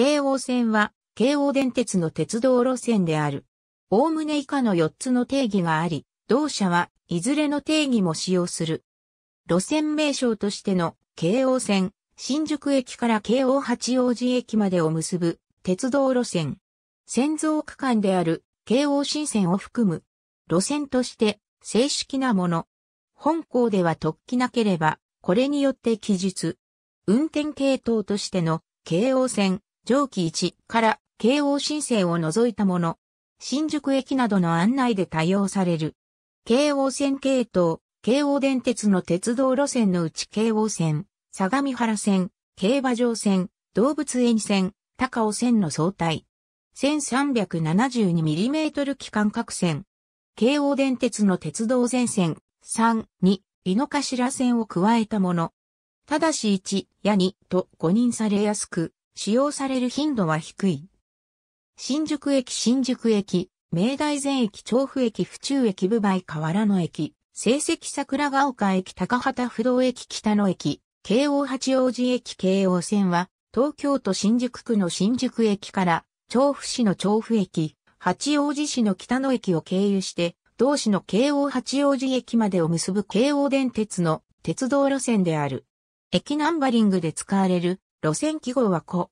京王線は、京王電鉄の鉄道路線である。おおむね以下の4つの定義があり、同社はいずれの定義も使用する。路線名称としての京王線、新宿駅から京王八王子駅までを結ぶ鉄道路線。線造区間である京王新線を含む路線として正式なもの。本校では特起なければ、これによって記述。運転系統としての京王線、上記1から京王申請を除いたもの、新宿駅などの案内で対応される。京王線系統、京王電鉄の鉄道路線のうち京王線、相模原線、競馬場線、動物園線、高尾線の総体。1372mm 機関各線。京王電鉄の鉄道全線、3、2、井の頭線を加えたもの。ただし1や2と誤認されやすく、使用される頻度は低い。新宿駅新宿駅、明大前駅調布駅府中駅部梅河原の駅、成績桜ヶ丘駅高畑不動駅北野駅、京王八王子駅京王線は、東京都新宿区の新宿駅から、調布市の調布駅、八王子市の北野駅を経由して、同市の京王八王子駅までを結ぶ京王電鉄の鉄道路線である。駅ナンバリングで使われる路線記号は古。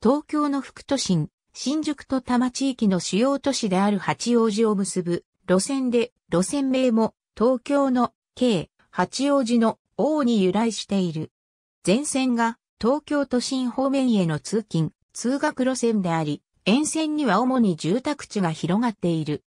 東京の副都心、新宿と多摩地域の主要都市である八王子を結ぶ路線で、路線名も東京の京、八王子の王に由来している。全線が東京都心方面への通勤、通学路線であり、沿線には主に住宅地が広がっている。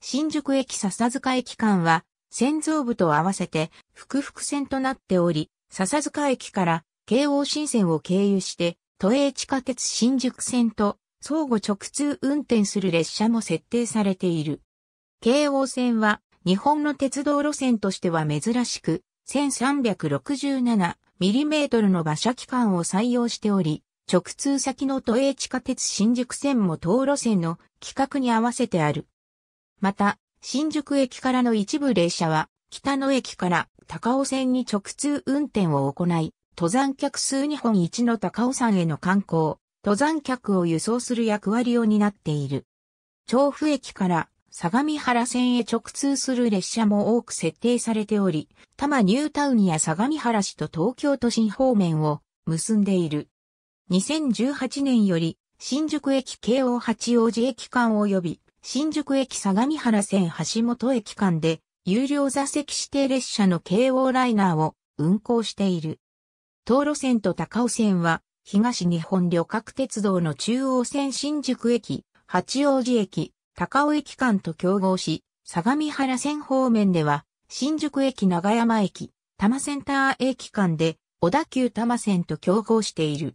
新宿駅笹塚駅間は、線造部と合わせて、複々線となっており、笹塚駅から京王新線を経由して、都営地下鉄新宿線と相互直通運転する列車も設定されている。京王線は日本の鉄道路線としては珍しく、1367mm の馬車機関を採用しており、直通先の都営地下鉄新宿線も東路線の規格に合わせてある。また、新宿駅からの一部列車は、北野駅から高尾線に直通運転を行い、登山客数日本一の高尾山への観光、登山客を輸送する役割を担っている。調布駅から相模原線へ直通する列車も多く設定されており、多摩ニュータウンや相模原市と東京都心方面を結んでいる。2018年より新宿駅京王八王子駅間及び新宿駅相模原線橋本駅間で有料座席指定列車の京王ライナーを運行している。東路線と高尾線は、東日本旅客鉄道の中央線新宿駅、八王子駅、高尾駅間と競合し、相模原線方面では、新宿駅長山駅、多摩センター駅間で、小田急多摩線と競合している。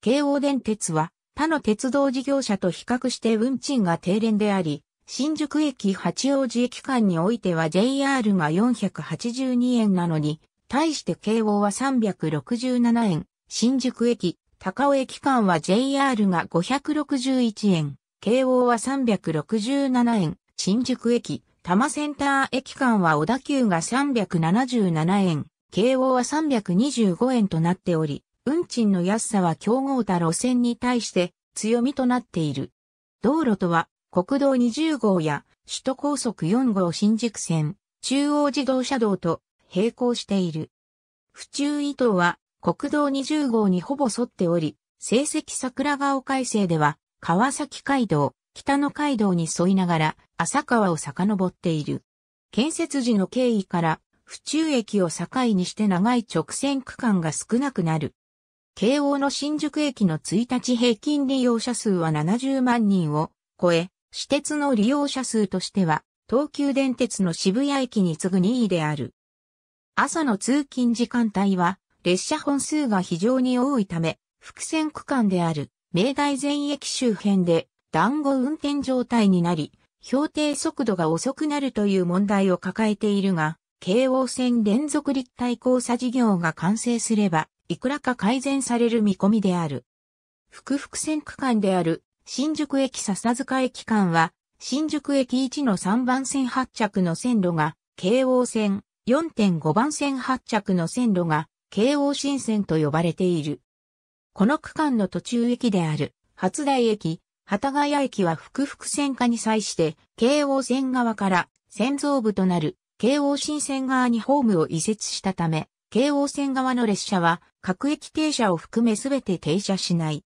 京王電鉄は、他の鉄道事業者と比較して運賃が低廉であり、新宿駅八王子駅間においては JR が482円なのに、対して京王は367円、新宿駅、高尾駅間は JR が561円、京王は367円、新宿駅、多摩センター駅間は小田急が377円、京王は325円となっており、運賃の安さは競合他路線に対して強みとなっている。道路とは国道20号や首都高速4号新宿線、中央自動車道と並行している。府中伊東は国道20号にほぼ沿っており、成績桜川改正では川崎街道、北の街道に沿いながら浅川を遡っている。建設時の経緯から府中駅を境にして長い直線区間が少なくなる。京王の新宿駅の1日平均利用者数は70万人を超え、私鉄の利用者数としては東急電鉄の渋谷駅に次ぐ2位である。朝の通勤時間帯は、列車本数が非常に多いため、伏線区間である、明大全駅周辺で、団子運転状態になり、標定速度が遅くなるという問題を抱えているが、京王線連続立体交差事業が完成すれば、いくらか改善される見込みである。副伏線区間である、新宿駅笹塚駅間は、新宿駅1の3番線発着の線路が、京王線、4.5番線発着の線路が京王新線と呼ばれている。この区間の途中駅である、初台駅、幡ヶ谷駅は複々線化に際して、京王線側から線造部となる京王新線側にホームを移設したため、京王線側の列車は各駅停車を含めすべて停車しない。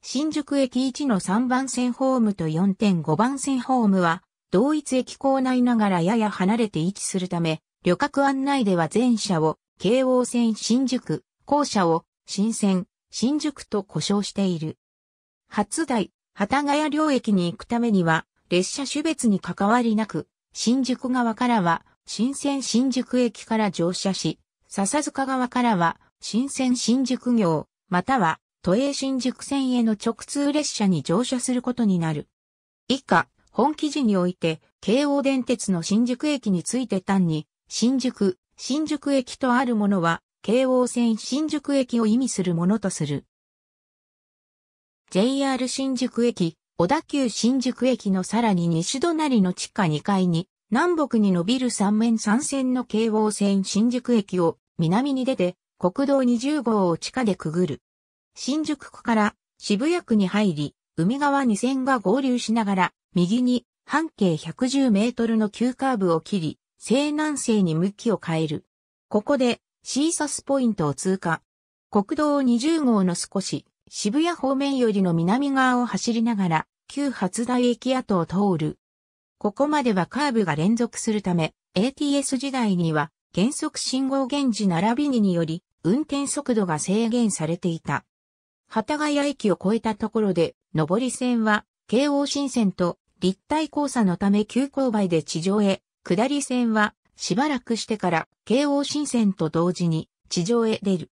新宿駅1の3番線ホームと4.5番線ホームは、同一駅構内ながらやや離れて位置するため、旅客案内では全車を京王線新宿、後車を新線、新宿と呼称している。初台、幡ヶ谷両駅に行くためには、列車種別に関わりなく、新宿側からは、新線新宿駅から乗車し、笹塚側からは、新線新宿行、または、都営新宿線への直通列車に乗車することになる。以下、本記事において、京王電鉄の新宿駅について単に、新宿、新宿駅とあるものは、京王線新宿駅を意味するものとする。JR 新宿駅、小田急新宿駅のさらに西隣の地下2階に、南北に伸びる3面3線の京王線新宿駅を南に出て、国道20号を地下でくぐる。新宿区から渋谷区に入り、海側2線が合流しながら、右に半径110メートルの急カーブを切り、西南西に向きを変える。ここで、シーサスポイントを通過。国道20号の少し、渋谷方面よりの南側を走りながら、旧八大駅跡を通る。ここまではカーブが連続するため、ATS 時代には、原則信号現時並びににより、運転速度が制限されていた。幡ヶ谷駅を越えたところで、上り線は、京王新線と立体交差のため急勾配で地上へ下り線は、しばらくしてから、京王新線と同時に、地上へ出る。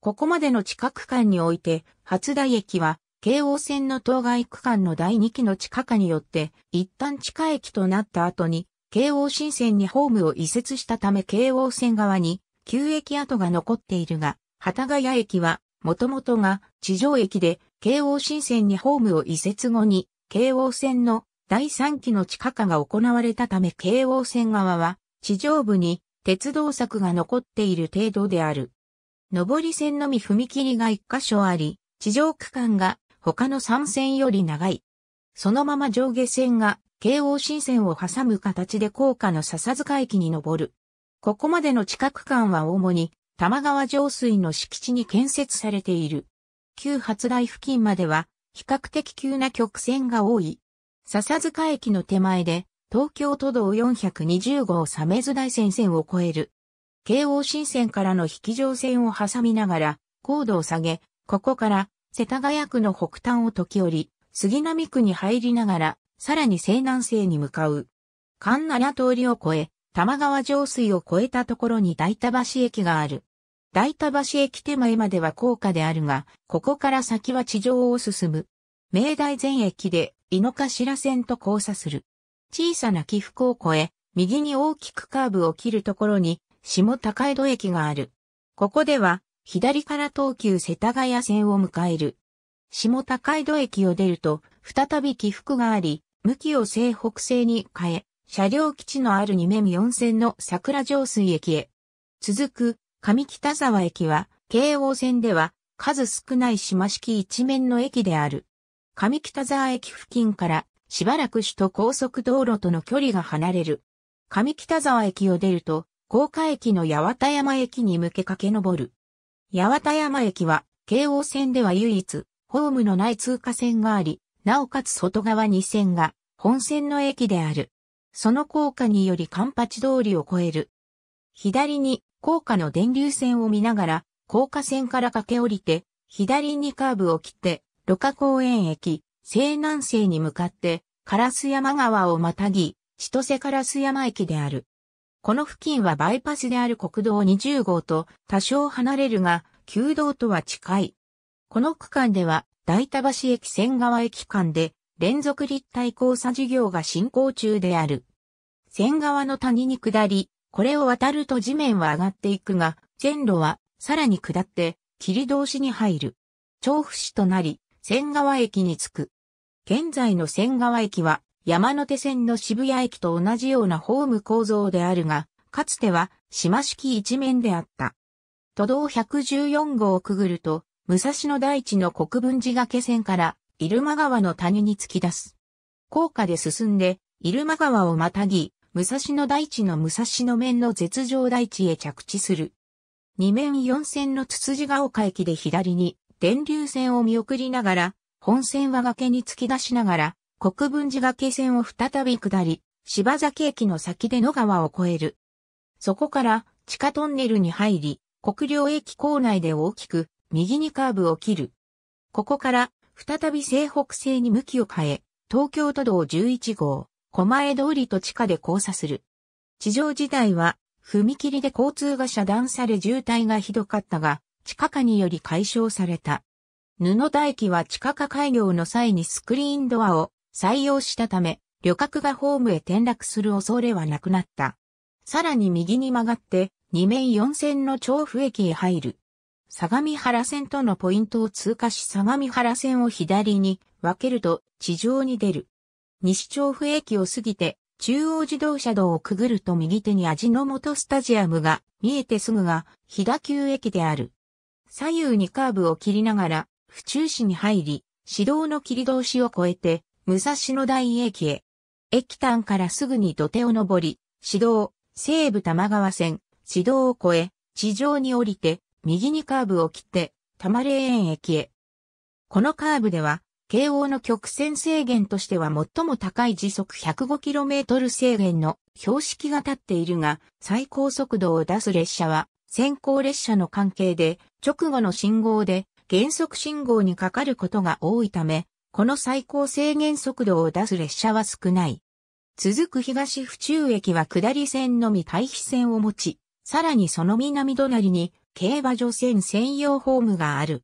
ここまでの地下区間において、初台駅は、京王線の当該区間の第2期の地下化によって、一旦地下駅となった後に、京王新線にホームを移設したため京王線側に、旧駅跡が残っているが、幡ヶ谷駅は、もともとが地上駅で、京王新線にホームを移設後に、京王線の第3期の地下化が行われたため京王線側は地上部に鉄道柵が残っている程度である。上り線のみ踏切が1箇所あり、地上区間が他の3線より長い。そのまま上下線が京王新線を挟む形で高架の笹塚駅に上る。ここまでの地下区間は主に玉川上水の敷地に建設されている。旧発台付近までは比較的急な曲線が多い。笹塚駅の手前で、東京都道420号サメズ大線線を越える。京王新線からの引き上線を挟みながら、高度を下げ、ここから世田谷区の北端を時折、杉並区に入りながら、さらに西南西に向かう。神奈通りを越え、玉川上水を越えたところに大田橋駅がある。大田橋駅手前までは高架であるが、ここから先は地上を進む。明大全駅で井の頭線と交差する。小さな起伏を越え、右に大きくカーブを切るところに、下高井戸駅がある。ここでは、左から東急世田谷線を迎える。下高井戸駅を出ると、再び起伏があり、向きを西北西に変え、車両基地のある2面4線の桜上水駅へ。続く、上北沢駅は、京王線では、数少ない島式一面の駅である。上北沢駅付近からしばらく首都高速道路との距離が離れる。上北沢駅を出ると、高架駅の八幡山駅に向け駆け上る。八幡山駅は、京王線では唯一、ホームのない通過線があり、なおかつ外側2線が、本線の駅である。その効果によりカンパチ通りを越える。左に、高架の電流線を見ながら、高架線から駆け下りて、左にカーブを切って、呂下公園駅、西南西に向かって、カラス山川をまたぎ、千歳カラス山駅である。この付近はバイパスである国道20号と多少離れるが、旧道とは近い。この区間では、大田橋駅千川駅間で、連続立体交差事業が進行中である。千川の谷に下り、これを渡ると地面は上がっていくが、線路はさらに下って、切り通しに入る。調布市となり、仙川駅に着く。現在の仙川駅は山手線の渋谷駅と同じようなホーム構造であるが、かつては島式一面であった。都道114号をくぐると、武蔵野大地の国分寺掛線から入間川の谷に突き出す。高架で進んで、入間川をまたぎ、武蔵野大地の武蔵野面の絶上大地へ着地する。二面四線のつつじが丘駅で左に、電流線を見送りながら、本線は崖に突き出しながら、国分寺崖線を再び下り、柴崎駅の先で野川を越える。そこから地下トンネルに入り、国領駅構内で大きく右にカーブを切る。ここから再び西北西に向きを変え、東京都道11号、狛江通りと地下で交差する。地上自体は踏切で交通が遮断され渋滞がひどかったが、地下化により解消された。布田駅は地下化開業の際にスクリーンドアを採用したため、旅客がホームへ転落する恐れはなくなった。さらに右に曲がって、2面4線の調布駅へ入る。相模原線とのポイントを通過し相模原線を左に分けると地上に出る。西調布駅を過ぎて中央自動車道をくぐると右手に味の素スタジアムが見えてすぐが飛騨急駅である。左右にカーブを切りながら、府中市に入り、市道の切り通しを越えて、武蔵野台駅へ。駅端からすぐに土手を登り、市道、西武玉川線、市道を越え、地上に降りて、右にカーブを切って、玉霊園駅へ。このカーブでは、京王の曲線制限としては最も高い時速 105km 制限の標識が立っているが、最高速度を出す列車は先行列車の関係で、直後の信号で減速信号にかかることが多いため、この最高制限速度を出す列車は少ない。続く東府中駅は下り線のみ対比線を持ち、さらにその南隣に競馬場線専用ホームがある。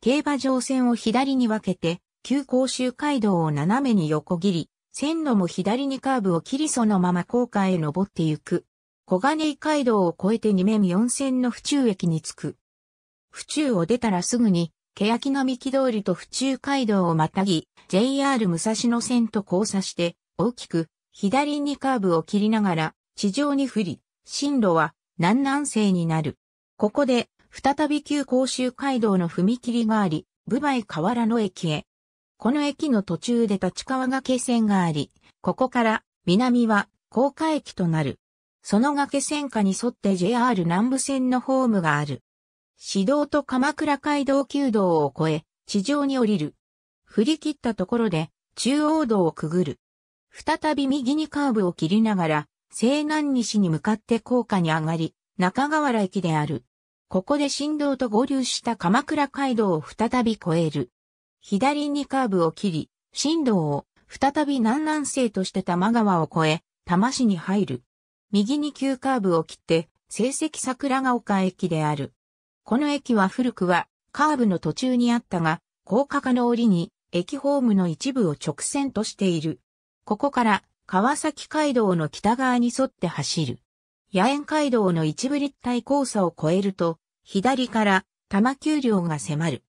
競馬場線を左に分けて、旧甲州街道を斜めに横切り、線路も左にカーブを切りそのまま高架へ登ってゆく。小金井街道を越えて2面4線の府中駅に着く。府中を出たらすぐに、欅並木通りと府中街道をまたぎ、JR 武蔵野線と交差して、大きく、左にカーブを切りながら、地上に降り、進路は、南南西になる。ここで、再び旧甲州街道の踏切があり、武梅河原の駅へ。この駅の途中で立川掛線があり、ここから、南は、高架駅となる。その崖線下に沿って JR 南武線のホームがある。市道と鎌倉街道旧道を越え、地上に降りる。振り切ったところで、中央道をくぐる。再び右にカーブを切りながら、西南西に向かって高架に上がり、中川原駅である。ここで振動と合流した鎌倉街道を再び越える。左にカーブを切り、振動を再び南南西として玉川を越え、多摩市に入る。右に急カーブを切って、成績桜ヶ丘駅である。この駅は古くは、カーブの途中にあったが、高架化の折に、駅ホームの一部を直線としている。ここから、川崎街道の北側に沿って走る。野園街道の一部立体交差を越えると、左から多摩丘陵が迫る。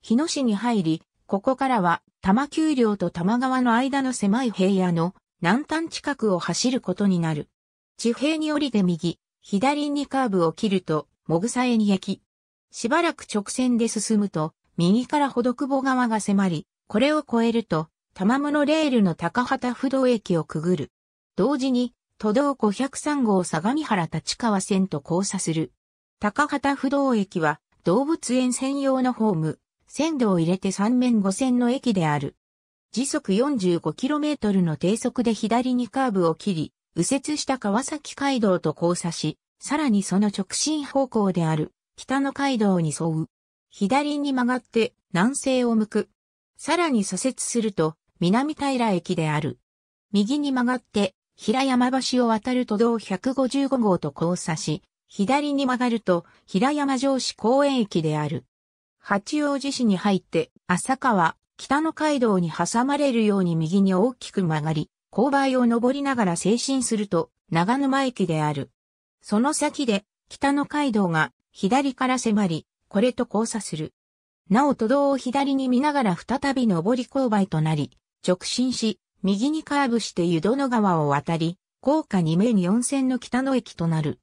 日野市に入り、ここからは多摩丘陵と多摩川の間の狭い平野の南端近くを走ることになる。地平に降りて右、左にカーブを切ると、もぐさえに駅。しばらく直線で進むと、右からほどくぼ側が迫り、これを越えると、玉室レールの高畑不動駅をくぐる。同時に、都道503号相模原立川線と交差する。高畑不動駅は動物園専用のホーム、線路を入れて3面5線の駅である。時速 45km の低速で左にカーブを切り、右折した川崎街道と交差し、さらにその直進方向である北の街道に沿う。左に曲がって南西を向く。さらに左折すると南平駅である。右に曲がって平山橋を渡る都道155号と交差し、左に曲がると平山城市公園駅である。八王子市に入って浅川、北の街道に挟まれるように右に大きく曲がり、勾配を登りながら精進すると、長沼駅である。その先で、北の街道が左から迫り、これと交差する。なお都道を左に見ながら再び上り勾配となり、直進し、右にカーブして湯殿川を渡り、高架2面4線の北の駅となる。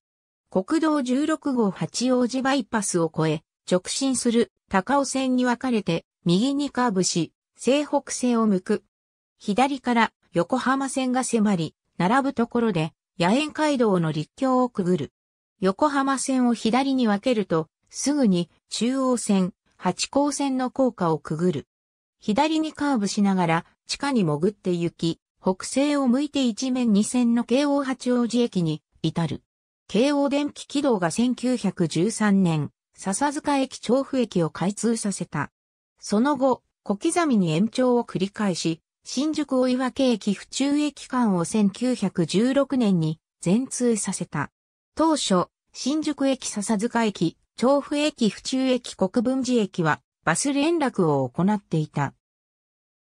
国道16号八王子バイパスを越え、直進する高尾線に分かれて、右にカーブし、西北西を向く。左から横浜線が迫り、並ぶところで、野縁街道の立橋をくぐる。横浜線を左に分けると、すぐに中央線、八甲線の高架をくぐる。左にカーブしながら地下に潜って行き、北西を向いて一面二線の京王八王子駅に至る。京王電気軌道が1913年、笹塚駅調布駅を開通させた。その後、小刻みに延長を繰り返し、新宿大岩家駅府中駅間を1916年に全通させた。当初、新宿駅笹塚駅、調布駅府中駅国分寺駅はバス連絡を行っていた。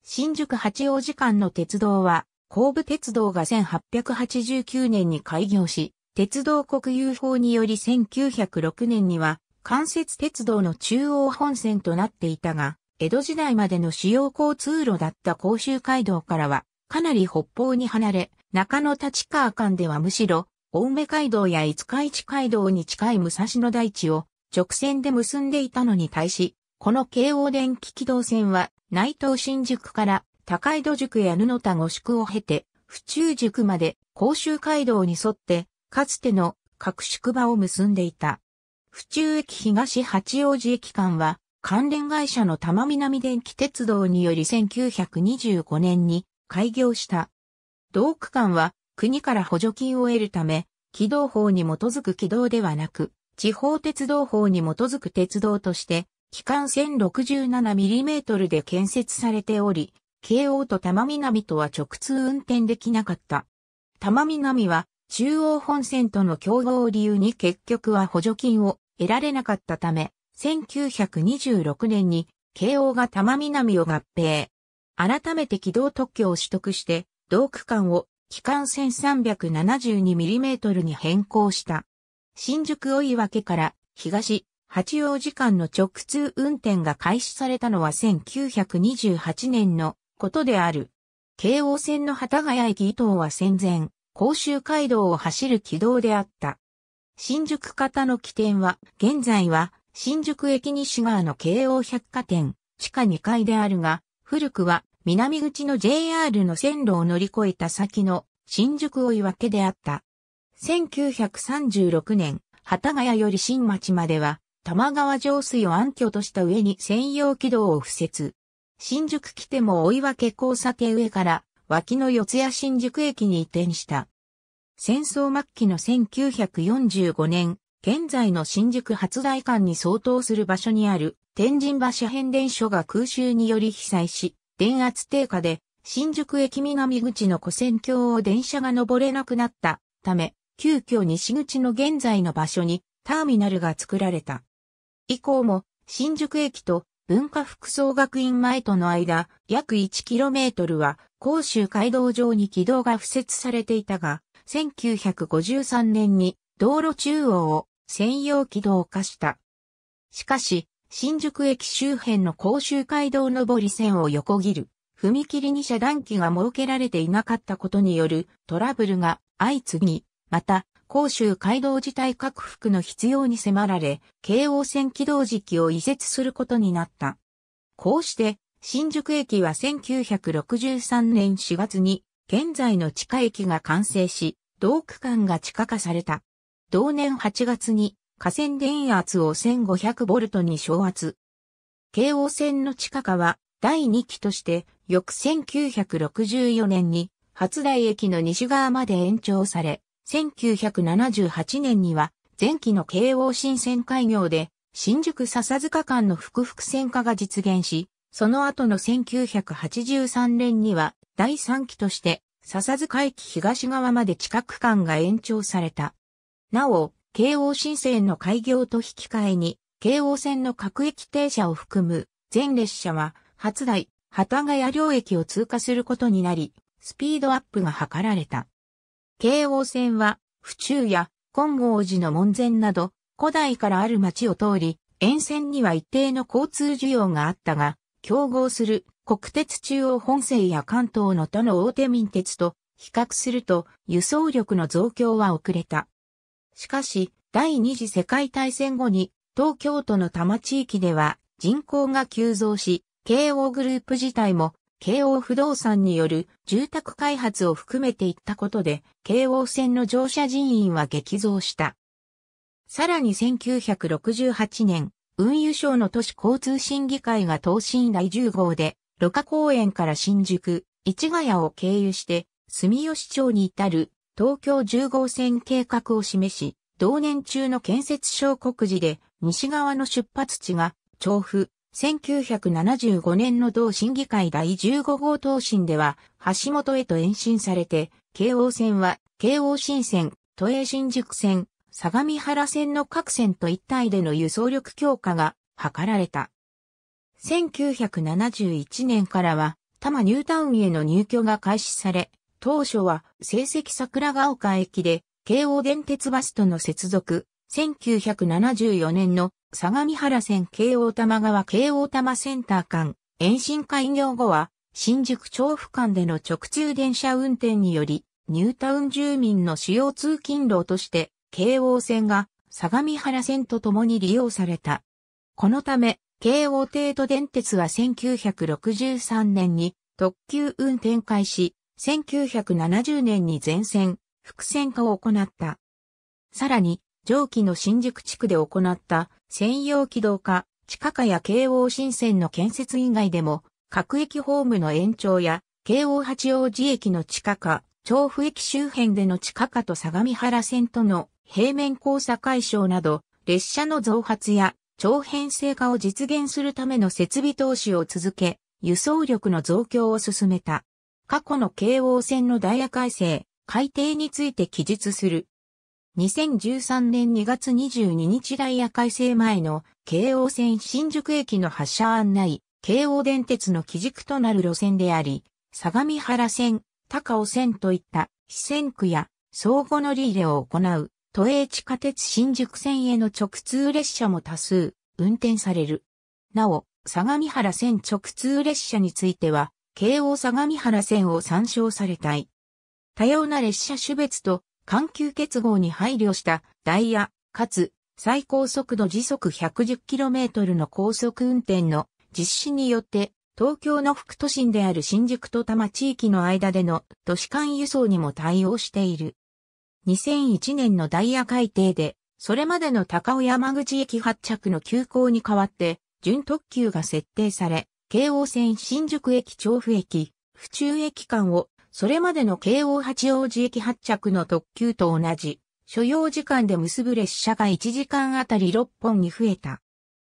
新宿八王子間の鉄道は、神戸鉄道が1889年に開業し、鉄道国有法により1906年には、関節鉄道の中央本線となっていたが、江戸時代までの主要交通路だった甲州街道からは、かなり北方に離れ、中野立川間ではむしろ、青梅街道や五日市街道に近い武蔵野台地を直線で結んでいたのに対し、この京王電気軌道線は内藤新宿から高井戸宿や布田五宿を経て、府中宿まで甲州街道に沿って、かつての各宿場を結んでいた。府中駅東八王子駅間は関連会社の玉南電気鉄道により1925年に開業した。同区間は国から補助金を得るため、軌道法に基づく軌道ではなく、地方鉄道法に基づく鉄道として、期間 1067mm で建設されており、京王と玉南とは直通運転できなかった。玉南は中央本線との競合を理由に結局は補助金を得られなかったため、1926年に慶応が多摩南を合併。改めて軌道特許を取得して、同区間を機関 1372mm に変更した。新宿追分から東、八王子間の直通運転が開始されたのは1928年のことである。京王線の幡ヶ谷駅伊東は戦前、甲州街道を走る軌道であった。新宿方の起点は、現在は新宿駅西側の京王百貨店、地下2階であるが、古くは南口の JR の線路を乗り越えた先の新宿追分であった。1936年、幡ヶ谷より新町までは、玉川上水を暗渠とした上に専用軌道を敷設。新宿来ても追い分け交差点上から脇の四谷新宿駅に移転した。戦争末期の1945年、現在の新宿発大館に相当する場所にある天神橋変電所が空襲により被災し、電圧低下で新宿駅南口の古戦橋を電車が登れなくなったため、急遽西口の現在の場所にターミナルが作られた。以降も新宿駅と文化服装学院前との間約 1km は甲州街道上に軌道が敷設されていたが、1953年に道路中央を専用軌道化した。しかし、新宿駅周辺の甲州街道上り線を横切る、踏切に遮断機が設けられていなかったことによるトラブルが相次ぎ、また、甲州街道自体拡幅の必要に迫られ、京王線軌道時期を移設することになった。こうして、新宿駅は1963年4月に、現在の地下駅が完成し、同区間が地下化された。同年8月に河川電圧を1 5 0 0ボルトに昇圧。京王線の地下化は第2期として翌1964年に初台駅の西側まで延長され、1978年には前期の京王新線開業で新宿笹塚間の複々線化が実現し、その後の1983年には第3期として笹塚駅東側まで地下区間が延長された。なお、京王新線の開業と引き換えに、京王線の各駅停車を含む全列車は、初台、幡ヶ谷両駅を通過することになり、スピードアップが図られた。京王線は、府中や金剛寺の門前など、古代からある町を通り、沿線には一定の交通需要があったが、競合する国鉄中央本線や関東の他の大手民鉄と比較すると輸送力の増強は遅れた。しかし、第二次世界大戦後に東京都の多摩地域では人口が急増し、慶応グループ自体も慶応不動産による住宅開発を含めていったことで、慶応線の乗車人員は激増した。さらに1968年、運輸省の都市交通審議会が東進第10号で、六花公園から新宿、市ヶ谷を経由して、住吉町に至る東京10号線計画を示し、同年中の建設小国示で西側の出発地が調布、1975年の同審議会第15号答申では橋本へと延伸されて、京王線は京王新線、都営新宿線、相模原線の各線と一体での輸送力強化が図られた。1971年からは多摩ニュータウンへの入居が開始され、当初は成績桜ヶ丘駅で京王電鉄バスとの接続、1974年の相模原線京王玉川京王玉センター間、延伸開業後は新宿調布間での直通電車運転により、ニュータウン住民の主要通勤路として京王線が相模原線と共に利用された。このため、京王帝都電鉄は1963年に特急運転開始、1970年に全線、複線化を行った。さらに、上記の新宿地区で行った専用軌道化、地下化や京王新線の建設以外でも、各駅ホームの延長や、京王八王子駅の地下化、調布駅周辺での地下化と相模原線との平面交差解消など、列車の増発や長編成化を実現するための設備投資を続け、輸送力の増強を進めた。過去の京王線のダイヤ改正、改定について記述する。2013年2月22日ダイヤ改正前の京王線新宿駅の発車案内、京王電鉄の基軸となる路線であり、相模原線、高尾線といった四線区や相互乗り入れを行う都営地下鉄新宿線への直通列車も多数運転される。なお、相模原線直通列車については、京王相模原線を参照されたい。多様な列車種別と環球結合に配慮したダイヤ、かつ最高速度時速 110km の高速運転の実施によって、東京の副都心である新宿と多摩地域の間での都市間輸送にも対応している。2001年のダイヤ改定で、それまでの高尾山口駅発着の急行に代わって、準特急が設定され、京王線新宿駅調布駅、府中駅間を、それまでの京王八王子駅発着の特急と同じ、所要時間で結ぶ列車が1時間あたり6本に増えた。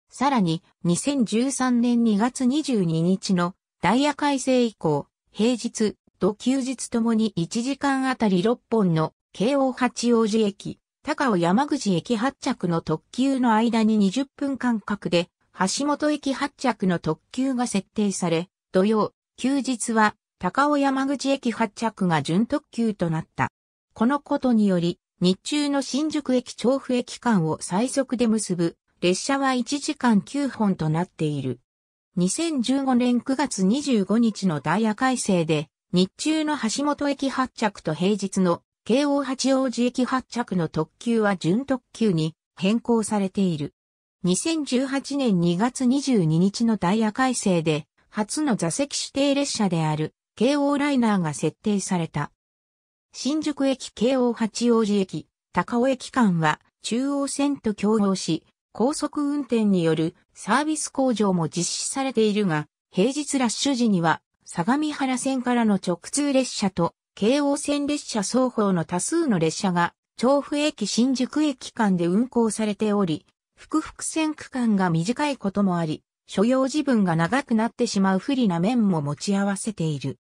さらに、2013年2月22日のダイヤ改正以降、平日、と休日ともに1時間あたり6本の京王八王子駅、高尾山口駅発着の特急の間に20分間隔で橋本駅発着の特急が設定され、土曜、休日は高尾山口駅発着が準特急となった。このことにより、日中の新宿駅調布駅間を最速で結ぶ列車は1時間9本となっている。2015年9月25日のダイヤ改正で、日中の橋本駅発着と平日の京王八王子駅発着の特急は準特急に変更されている。2018年2月22日のダイヤ改正で、初の座席指定列車である、京王ライナーが設定された。新宿駅京王八王子駅、高尾駅間は、中央線と競合し、高速運転によるサービス向上も実施されているが、平日ラッシュ時には、相模原線からの直通列車と、京王線列車双方の多数の列車が、調布駅新宿駅間で運行されており、複々線区間が短いこともあり、所要時分が長くなってしまう不利な面も持ち合わせている。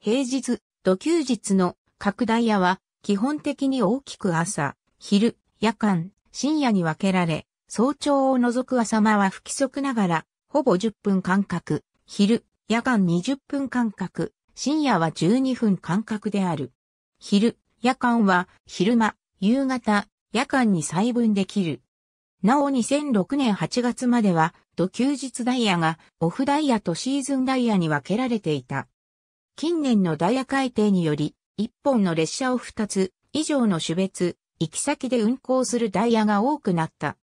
平日、土休日の拡大屋は基本的に大きく朝、昼、夜間、深夜に分けられ、早朝を除く朝間は不規則ながら、ほぼ10分間隔、昼、夜間20分間隔、深夜は12分間隔である。昼、夜間は昼間、夕方、夜間に細分できる。なお2006年8月までは、土休日ダイヤがオフダイヤとシーズンダイヤに分けられていた。近年のダイヤ改定により、1本の列車を2つ以上の種別、行き先で運行するダイヤが多くなった。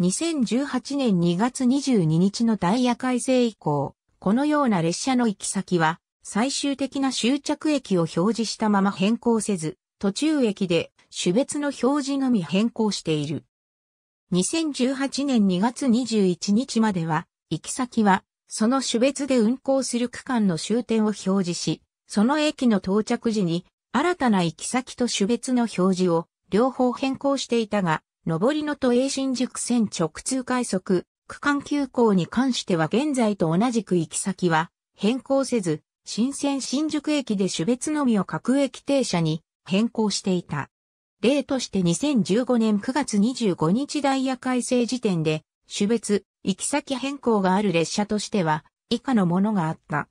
2018年2月22日のダイヤ改正以降、このような列車の行き先は、最終的な終着駅を表示したまま変更せず、途中駅で種別の表示のみ変更している。2018年2月21日までは、行き先は、その種別で運行する区間の終点を表示し、その駅の到着時に、新たな行き先と種別の表示を両方変更していたが、上りの都営新宿線直通快速、区間急行に関しては現在と同じく行き先は変更せず、新鮮新宿駅で種別のみを各駅停車に変更していた。例として2015年9月25日ダイヤ改正時点で、種別、行き先変更がある列車としては、以下のものがあった。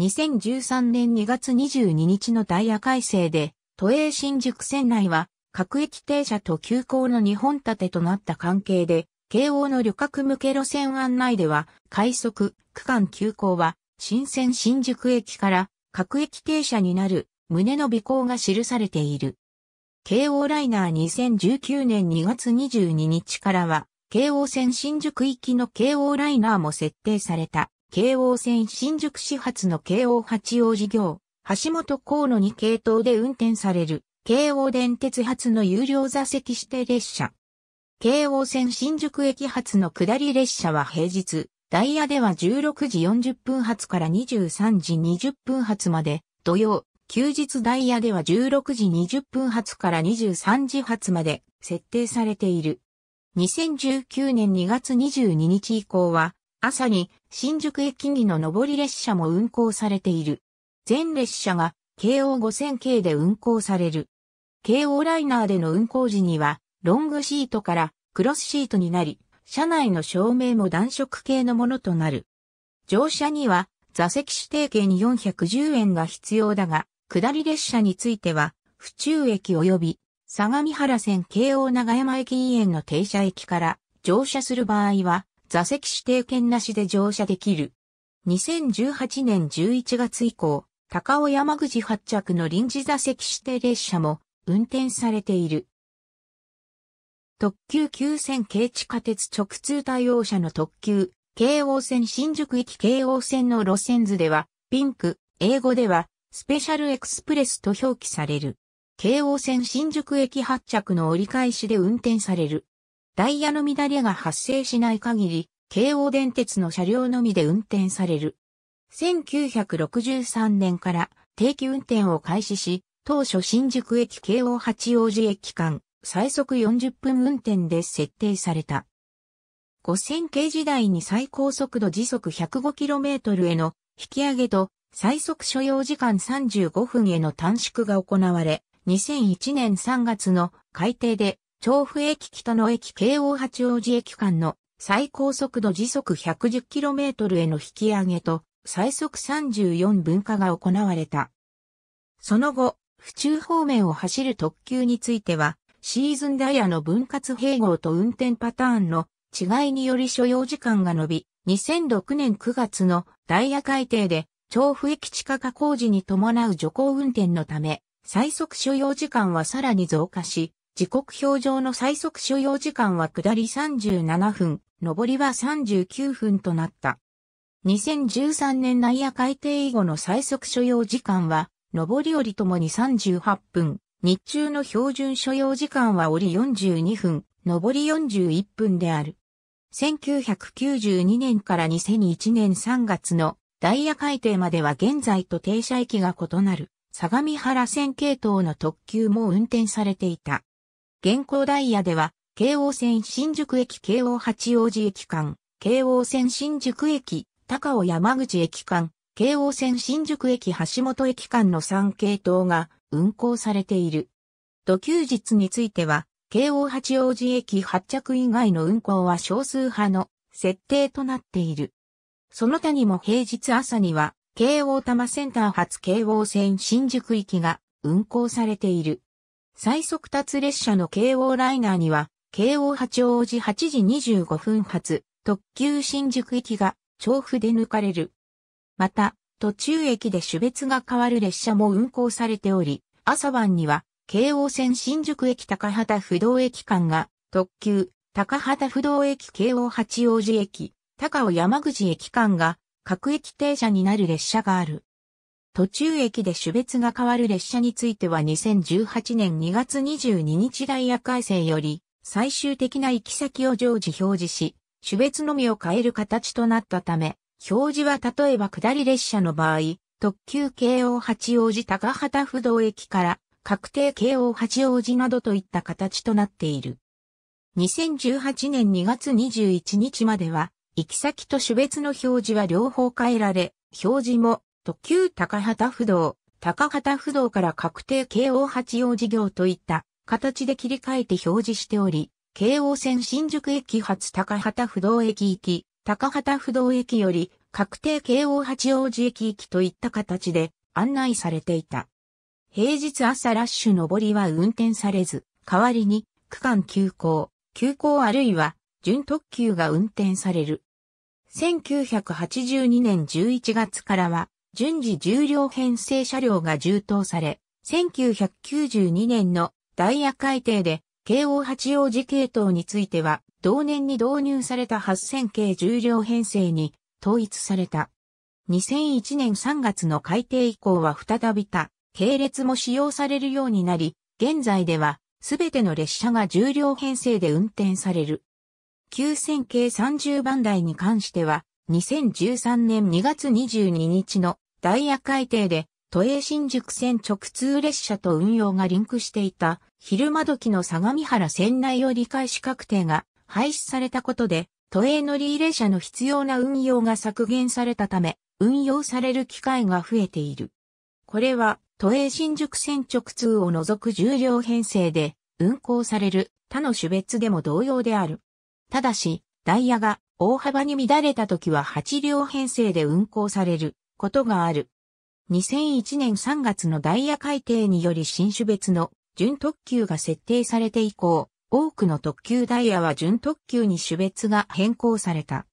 2013年2月22日のダイヤ改正で、都営新宿線内は、各駅停車と急行の2本立てとなった関係で、京王の旅客向け路線案内では、快速、区間急行は、新鮮新宿駅から各駅停車になる、胸の尾行が記されている。京王ライナー2019年2月22日からは、京王線新宿行きの京王ライナーも設定された、京王線新宿始発の京王八王子業、橋本河野に系統で運転される、京王電鉄発の有料座席指定列車。京王線新宿駅発の下り列車は平日、ダイヤでは16時40分発から23時20分発まで、土曜、休日ダイヤでは16時20分発から23時発まで設定されている。2019年2月22日以降は、朝に新宿駅にの上り列車も運行されている。全列車が京王5000系で運行される。京王ライナーでの運行時には、ロングシートからクロスシートになり、車内の照明も暖色系のものとなる。乗車には座席指定券410円が必要だが、下り列車については、府中駅及び、相模原線京王長山駅園の停車駅から乗車する場合は、座席指定券なしで乗車できる。2018年11月以降、高尾山口発着の臨時座席指定列車も運転されている。特急急線京地下鉄直通対応車の特急、京王線新宿駅京王線の路線図では、ピンク、英語ではスペシャルエクスプレスと表記される。京王線新宿駅発着の折り返しで運転される。ダイヤの乱れが発生しない限り、京王電鉄の車両のみで運転される。1963年から定期運転を開始し、当初新宿駅京王八王子駅間、最速40分運転で設定された。5000系時代に最高速度時速 105km への引き上げと最速所要時間35分への短縮が行われ、2001年3月の改定で、調布駅北の駅京王八王子駅間の最高速度時速 110km への引き上げと最速34分化が行われた。その後、府中方面を走る特急については、シーズンダイヤの分割併合と運転パターンの違いにより所要時間が伸び、2006年9月のダイヤ改定で調布駅地下化工事に伴う徐行運転のため、最速所要時間はさらに増加し、時刻表上の最速所要時間は下り37分、上りは39分となった。2013年内夜改定以後の最速所要時間は、上り降りともに38分、日中の標準所要時間は降り42分、上り41分である。1992年から2001年3月のダイヤ改定までは現在と停車駅が異なる、相模原線系統の特急も運転されていた。現行ダイヤでは、京王線新宿駅京王八王子駅間、京王線新宿駅、高尾山口駅間、京王線新宿駅橋本駅間の3系統が運行されている。土休日については、京王八王子駅発着以外の運行は少数派の設定となっている。その他にも平日朝には、京王多摩センター発京王線新宿行きが運行されている。最速達列車の京王ライナーには、京王八王子8時25分発、特急新宿行きが調布で抜かれる。また、途中駅で種別が変わる列車も運行されており、朝晩には、京王線新宿駅高畑不動駅間が、特急、高畑不動駅京王八王子駅、高尾山口駅間が各駅停車になる列車がある。途中駅で種別が変わる列車については2018年2月22日ダイヤ改正より最終的な行き先を常時表示し、種別のみを変える形となったため、表示は例えば下り列車の場合、特急京王八王子高畑不動駅から確定京王八王子などといった形となっている。2018年2月21日までは行き先と種別の表示は両方変えられ、表示も特急高畑不動、高畑不動から確定京王八王子業といった形で切り替えて表示しており、京王線新宿駅発高畑不動駅行き、高畑不動駅より確定京王八王子駅行きといった形で案内されていた。平日朝ラッシュ上りは運転されず、代わりに区間急行、急行あるいは準特急が運転される。1982年11月からは、順次重量編成車両が充当され、1992年のダイヤ改定で、京王八王子系統については、同年に導入された8000系重量編成に統一された。2001年3月の改定以降は再びた、系列も使用されるようになり、現在では、すべての列車が重量編成で運転される。9000系30番台に関しては、2013年2月22日のダイヤ改定で、都営新宿線直通列車と運用がリンクしていた昼間時の相模原線内を理解し確定が廃止されたことで、都営乗り入れ車の必要な運用が削減されたため、運用される機会が増えている。これは、都営新宿線直通を除く重量編成で運行される他の種別でも同様である。ただし、ダイヤが大幅に乱れた時は8両編成で運行されることがある。2001年3月のダイヤ改定により新種別の準特急が設定されて以降、多くの特急ダイヤは準特急に種別が変更された。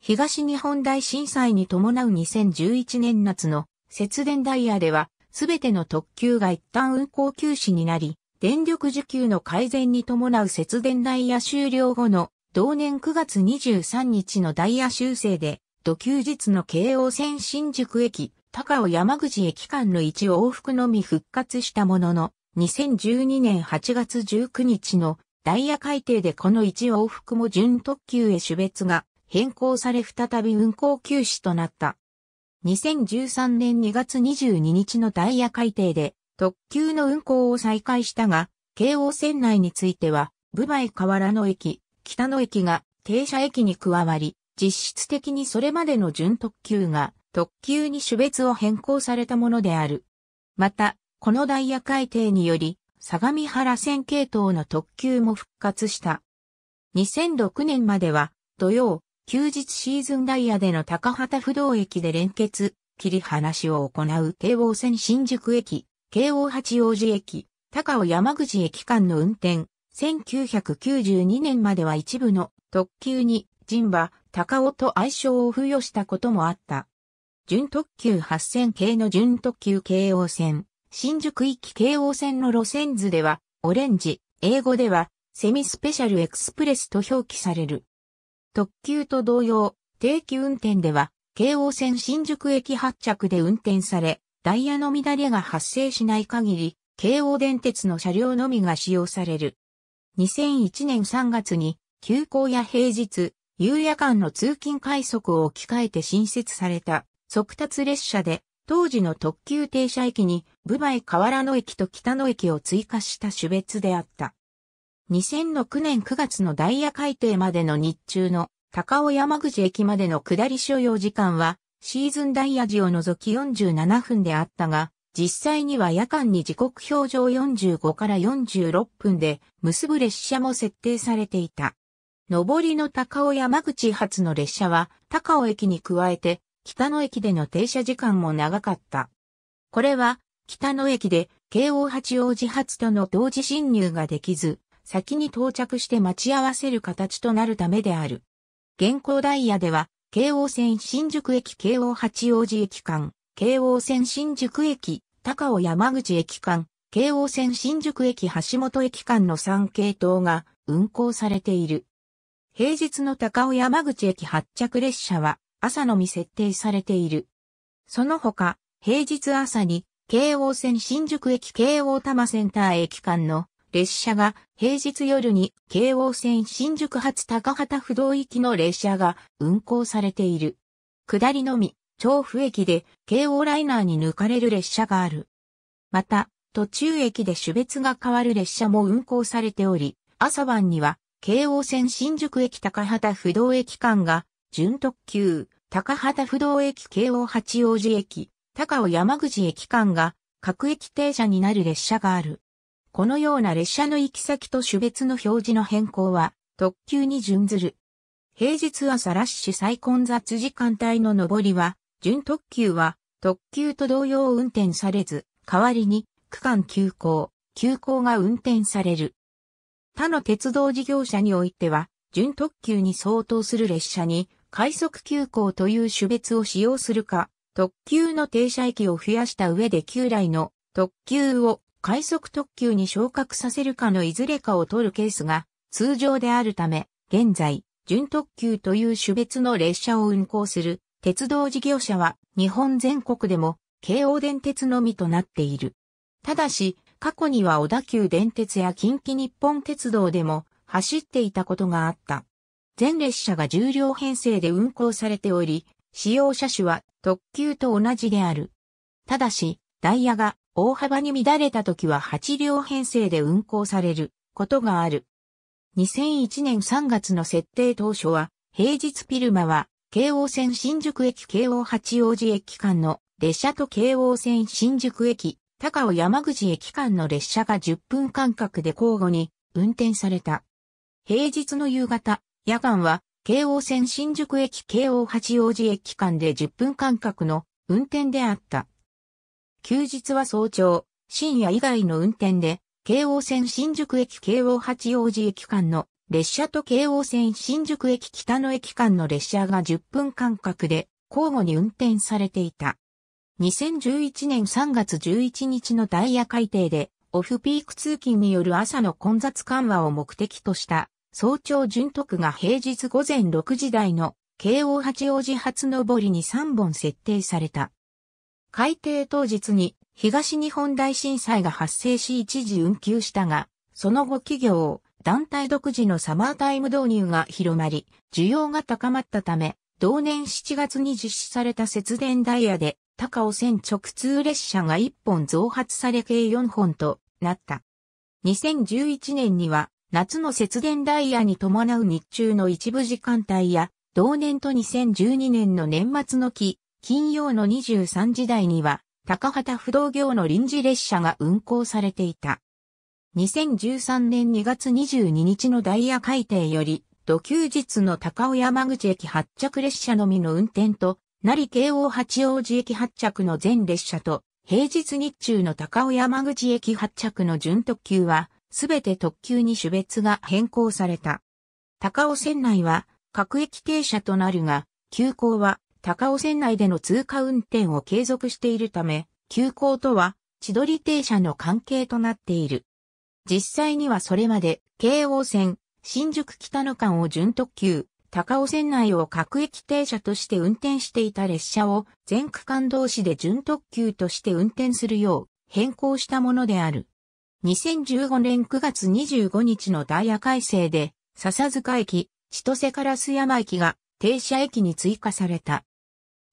東日本大震災に伴う2011年夏の節電ダイヤでは、すべての特急が一旦運行休止になり、電力需給の改善に伴う節電ダイヤ終了後の同年9月23日のダイヤ修正で、土休日の京王線新宿駅、高尾山口駅間の一往復のみ復活したものの、2012年8月19日のダイヤ改定でこの一往復も準特急へ種別が変更され再び運行休止となった。2013年2月22日のダイヤ改定で特急の運行を再開したが、京王線内については、部梅河原の駅、北の駅が停車駅に加わり、実質的にそれまでの準特急が特急に種別を変更されたものである。また、このダイヤ改定により、相模原線系統の特急も復活した。2006年までは、土曜、休日シーズンダイヤでの高畑不動駅で連結、切り離しを行う京王線新宿駅、京王八王子駅、高尾山口駅間の運転、1992年までは一部の特急に、神馬、高尾と愛称を付与したこともあった。準特急8000系の準特急京王線、新宿き京王線の路線図では、オレンジ、英語では、セミスペシャルエクスプレスと表記される。特急と同様、定期運転では、京王線新宿駅発着で運転され、ダイヤの乱れが発生しない限り、京王電鉄の車両のみが使用される。2001年3月に、休校や平日、夕夜間の通勤快速を置き換えて新設された速達列車で、当時の特急停車駅に、ブバイ河原野駅と北野駅を追加した種別であった。2006年9月のダイヤ改定までの日中の高尾山口駅までの下り所要時間はシーズンダイヤ時を除き47分であったが、実際には夜間に時刻表上45から46分で結ぶ列車も設定されていた。上りの高尾山口発の列車は高尾駅に加えて北野駅での停車時間も長かった。これは北野駅で京王八王子発との同時進入ができず、先に到着して待ち合わせる形となるためである。現行ダイヤでは京王線新宿駅京王八王子駅間、京王線新宿駅、高尾山口駅間、京王線新宿駅橋本駅間の3系統が運行されている。平日の高尾山口駅発着列車は朝のみ設定されている。その他、平日朝に京王線新宿駅京王多摩センター駅間の列車が平日夜に京王線新宿発高畑不動行きの列車が運行されている。下りのみ、調布駅で京王ライナーに抜かれる列車がある。また、途中駅で種別が変わる列車も運行されており、朝晩には京王線新宿駅高畑不動駅間が準特急、高畑不動駅京王八王子駅、高尾山口駅間が各駅停車になる列車がある。このような列車の行き先と種別の表示の変更は特急に準ずる。平日朝ラッシュ最混雑時間帯の上りは、準特急は特急と同様運転されず、代わりに区間急行、急行が運転される。他の鉄道事業者においては、準特急に相当する列車に快速急行という種別を使用するか、特急の停車駅を増やした上で旧来の特急を快速特急に昇格させるかのいずれかを取るケースが通常であるため、現在、準特急という種別の列車を運行する鉄道事業者は日本全国でも京王電鉄のみとなっている。ただし、過去には小田急電鉄や近畿日本鉄道でも走っていたことがあった。全列車が重量編成で運行されており、使用車種は特急と同じである。ただし、ダイヤが大幅に乱れた時は8両編成で運行されることがある。2001年3月の設定当初は、平日ピルマは、京王線新宿駅京王八王子駅間の列車と京王線新宿駅、高尾山口駅間の列車が10分間隔で交互に運転された。平日の夕方、夜間は、京王線新宿駅京王八王子駅間で10分間隔の運転であった。休日は早朝、深夜以外の運転で、京王線新宿駅京王八王子駅間の列車と京王線新宿駅北野駅間の列車が10分間隔で交互に運転されていた。2011年3月11日のダイヤ改定で、オフピーク通勤による朝の混雑緩和を目的とした、早朝順徳が平日午前6時台の京王八王子初上りに3本設定された。改定当日に東日本大震災が発生し一時運休したが、その後企業、団体独自のサマータイム導入が広まり、需要が高まったため、同年7月に実施された節電ダイヤで、高尾線直通列車が1本増発され計4本となった。2011年には、夏の節電ダイヤに伴う日中の一部時間帯や、同年と2012年の年末の期、金曜の23時台には、高畑不動業の臨時列車が運行されていた。2013年2月22日のダイヤ改定より、土休日の高尾山口駅発着列車のみの運転と、成京王八王子駅発着の全列車と、平日日中の高尾山口駅発着の準特急は、すべて特急に種別が変更された。高尾線内は、各駅停車となるが、急行は高尾線内での通過運転を継続しているため、急行とは千鳥停車の関係となっている。実際にはそれまで、京王線、新宿北野間を準特急、高尾線内を各駅停車として運転していた列車を全区間同士で準特急として運転するよう変更したものである。2015年9月25日のダイヤ改正で、笹塚駅、千歳烏山駅が停車駅に追加された。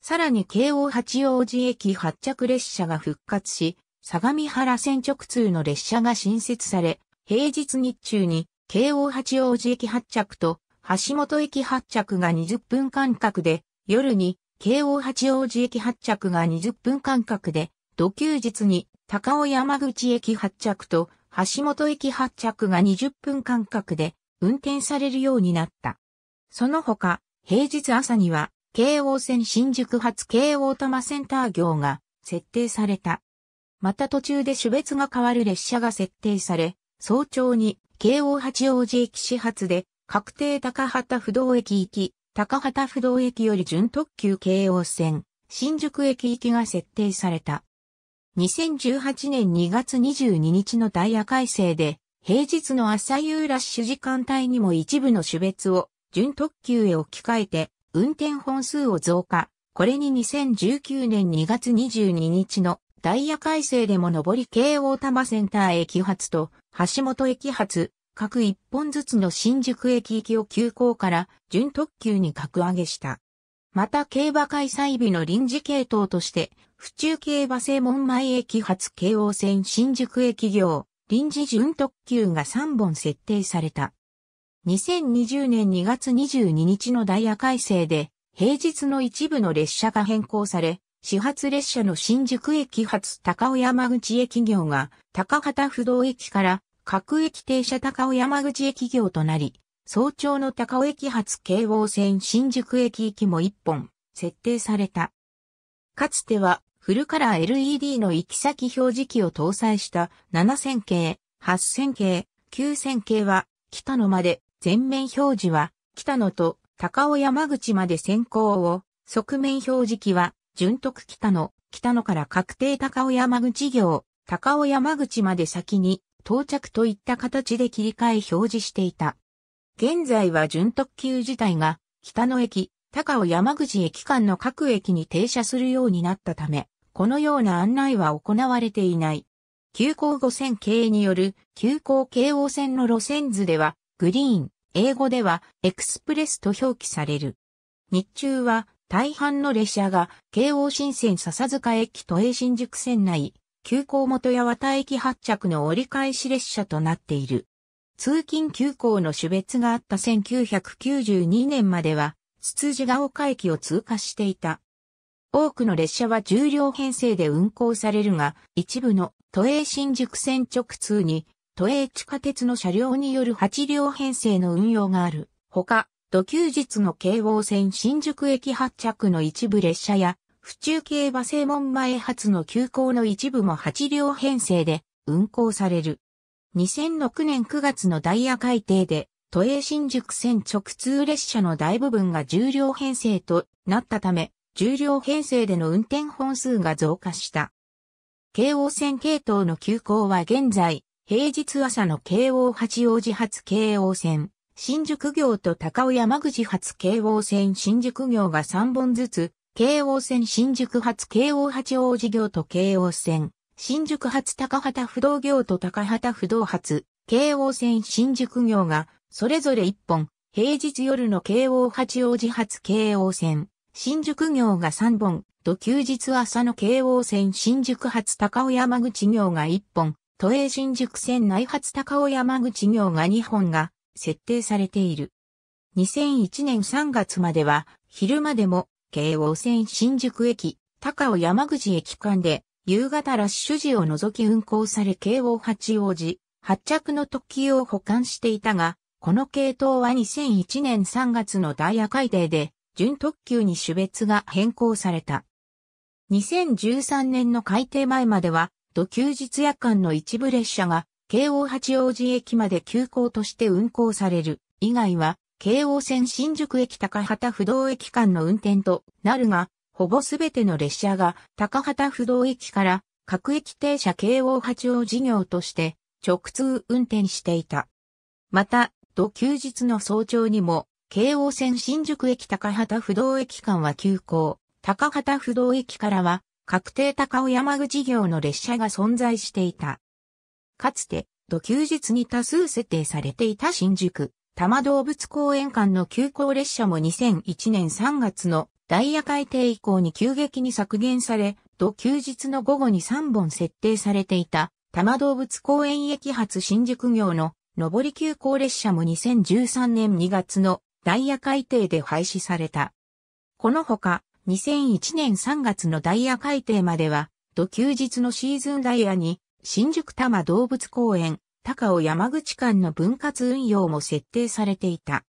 さらに京王八王子駅発着列車が復活し、相模原線直通の列車が新設され、平日日中に京王八王子駅発着と橋本駅発着が20分間隔で、夜に京王八王子駅発着が20分間隔で、土休日に高尾山口駅発着と橋本駅発着が20分間隔で運転されるようになった。その他、平日朝には京王線新宿発京王多摩センター行が設定された。また途中で種別が変わる列車が設定され、早朝に京王八王子駅始発で確定高畑不動駅行き、高畑不動駅より準特急京王線、新宿駅行きが設定された。2018年2月22日のダイヤ改正で、平日の朝夕ラッシュ時間帯にも一部の種別を準特急へ置き換えて、運転本数を増加。これに2019年2月22日のダイヤ改正でも上り京王多摩センター駅発と橋本駅発、各一本ずつの新宿駅行きを急行から準特急に格上げした。また競馬開催日の臨時系統として、府中競馬正門前駅発京王線新宿駅行、臨時準特急が3本設定された。2020年2月22日のダイヤ改正で、平日の一部の列車が変更され、始発列車の新宿駅発高尾山口駅業が、高畑不動駅から各駅停車高尾山口駅業となり、早朝の高尾駅発京王線新宿駅行きも一本、設定された。かつては、フルカラー LED の行き先表示器を搭載した7000系、8000系、9000系は、北野まで全面表示は、北野と高尾山口まで先行を、側面表示機は、順徳北野、北野から確定高尾山口行、高尾山口まで先に、到着といった形で切り替え表示していた。現在は準特急自体が、北野駅、高尾山口駅間の各駅に停車するようになったため、このような案内は行われていない。急行5000系による急行京王線の路線図では、グリーン、英語ではエクスプレスと表記される。日中は大半の列車が京王新線笹塚駅都営新宿線内、急行元八幡駅発着の折り返し列車となっている。通勤急行の種別があった1992年までは、つつじが丘駅を通過していた。多くの列車は重量編成で運行されるが、一部の都営新宿線直通に都営地下鉄の車両による8両編成の運用がある。ほか、土休日の京王線新宿駅発着の一部列車や、府中競馬正門前発の急行の一部も8両編成で運行される。2006年9月のダイヤ改定で、都営新宿線直通列車の大部分が10両編成となったため、10両編成での運転本数が増加した。京王線系統の急行は現在、平日朝の京王八王子発京王線、新宿業と高尾山口発京王線新宿業が3本ずつ、京王線新宿発京王八王子業と京王線、新宿発高畑不動業と高畑不動発、京王線新宿業が、それぞれ1本、平日夜の京王八王子発京王線、新宿業が3本、と休日朝の京王線新宿発高尾山口業が1本、都営新宿線内発高尾山口行が2本が設定されている。2001年3月までは、昼までも、京王線新宿駅、高尾山口駅間で、夕方ラッシュ時を除き運行され京王八王子、発着の特急を保管していたが、この系統は2001年3月のダイヤ改定で、準特急に種別が変更された。2013年の改定前までは、土休日夜間の一部列車が、京王八王子駅まで急行として運行される。以外は、京王線新宿駅高畑不動駅間の運転となるが、ほぼすべての列車が高畑不動駅から各駅停車京王八王事業として直通運転していた。また、土休日の早朝にも、京王線新宿駅高畑不動駅間は急行、高畑不動駅からは確定高尾山口業の列車が存在していた。かつて、土休日に多数設定されていた新宿、多摩動物公園間の急行列車も2001年3月のダイヤ改定以降に急激に削減され、土休日の午後に3本設定されていた多摩動物公園駅発新宿業の上り急行列車も2013年2月のダイヤ改定で廃止された。このほか、2001年3月のダイヤ改定までは、土休日のシーズンダイヤに、新宿多摩動物公園、高尾山口間の分割運用も設定されていた。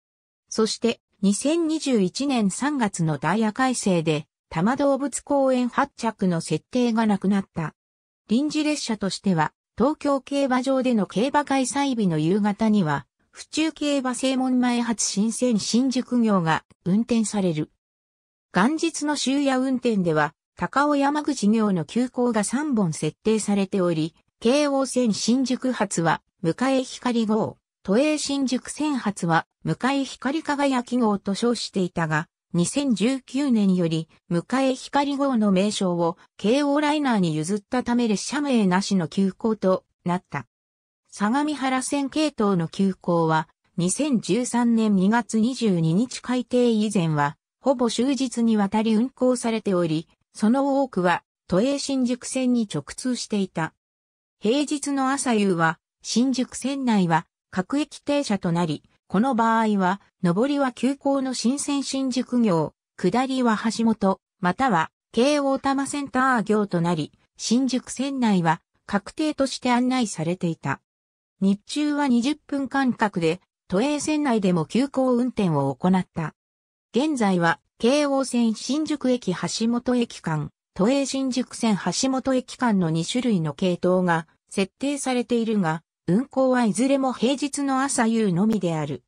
そして、2021年3月のダイヤ改正で、多摩動物公園発着の設定がなくなった。臨時列車としては、東京競馬場での競馬開催日の夕方には、府中競馬正門前発新線新宿行が運転される。元日の終夜運転では、高尾山口行の急行が3本設定されており、京王線新宿発は、向江光号、都営新宿線発は、向江光輝号と称していたが、2019年より、向江光号の名称を、京王ライナーに譲ったため列車名なしの急行となった。相模原線系統の急行は、2013年2月22日改定以前は、ほぼ終日にわたり運行されており、その多くは都営新宿線に直通していた。平日の朝夕は新宿線内は各駅停車となり、この場合は上りは急行の新鮮新宿業、下りは橋本、または京王多摩センター業となり、新宿線内は確定として案内されていた。日中は20分間隔で都営線内でも急行運転を行った。現在は、京王線新宿駅橋本駅間、都営新宿線橋本駅間の2種類の系統が設定されているが、運行はいずれも平日の朝夕のみである。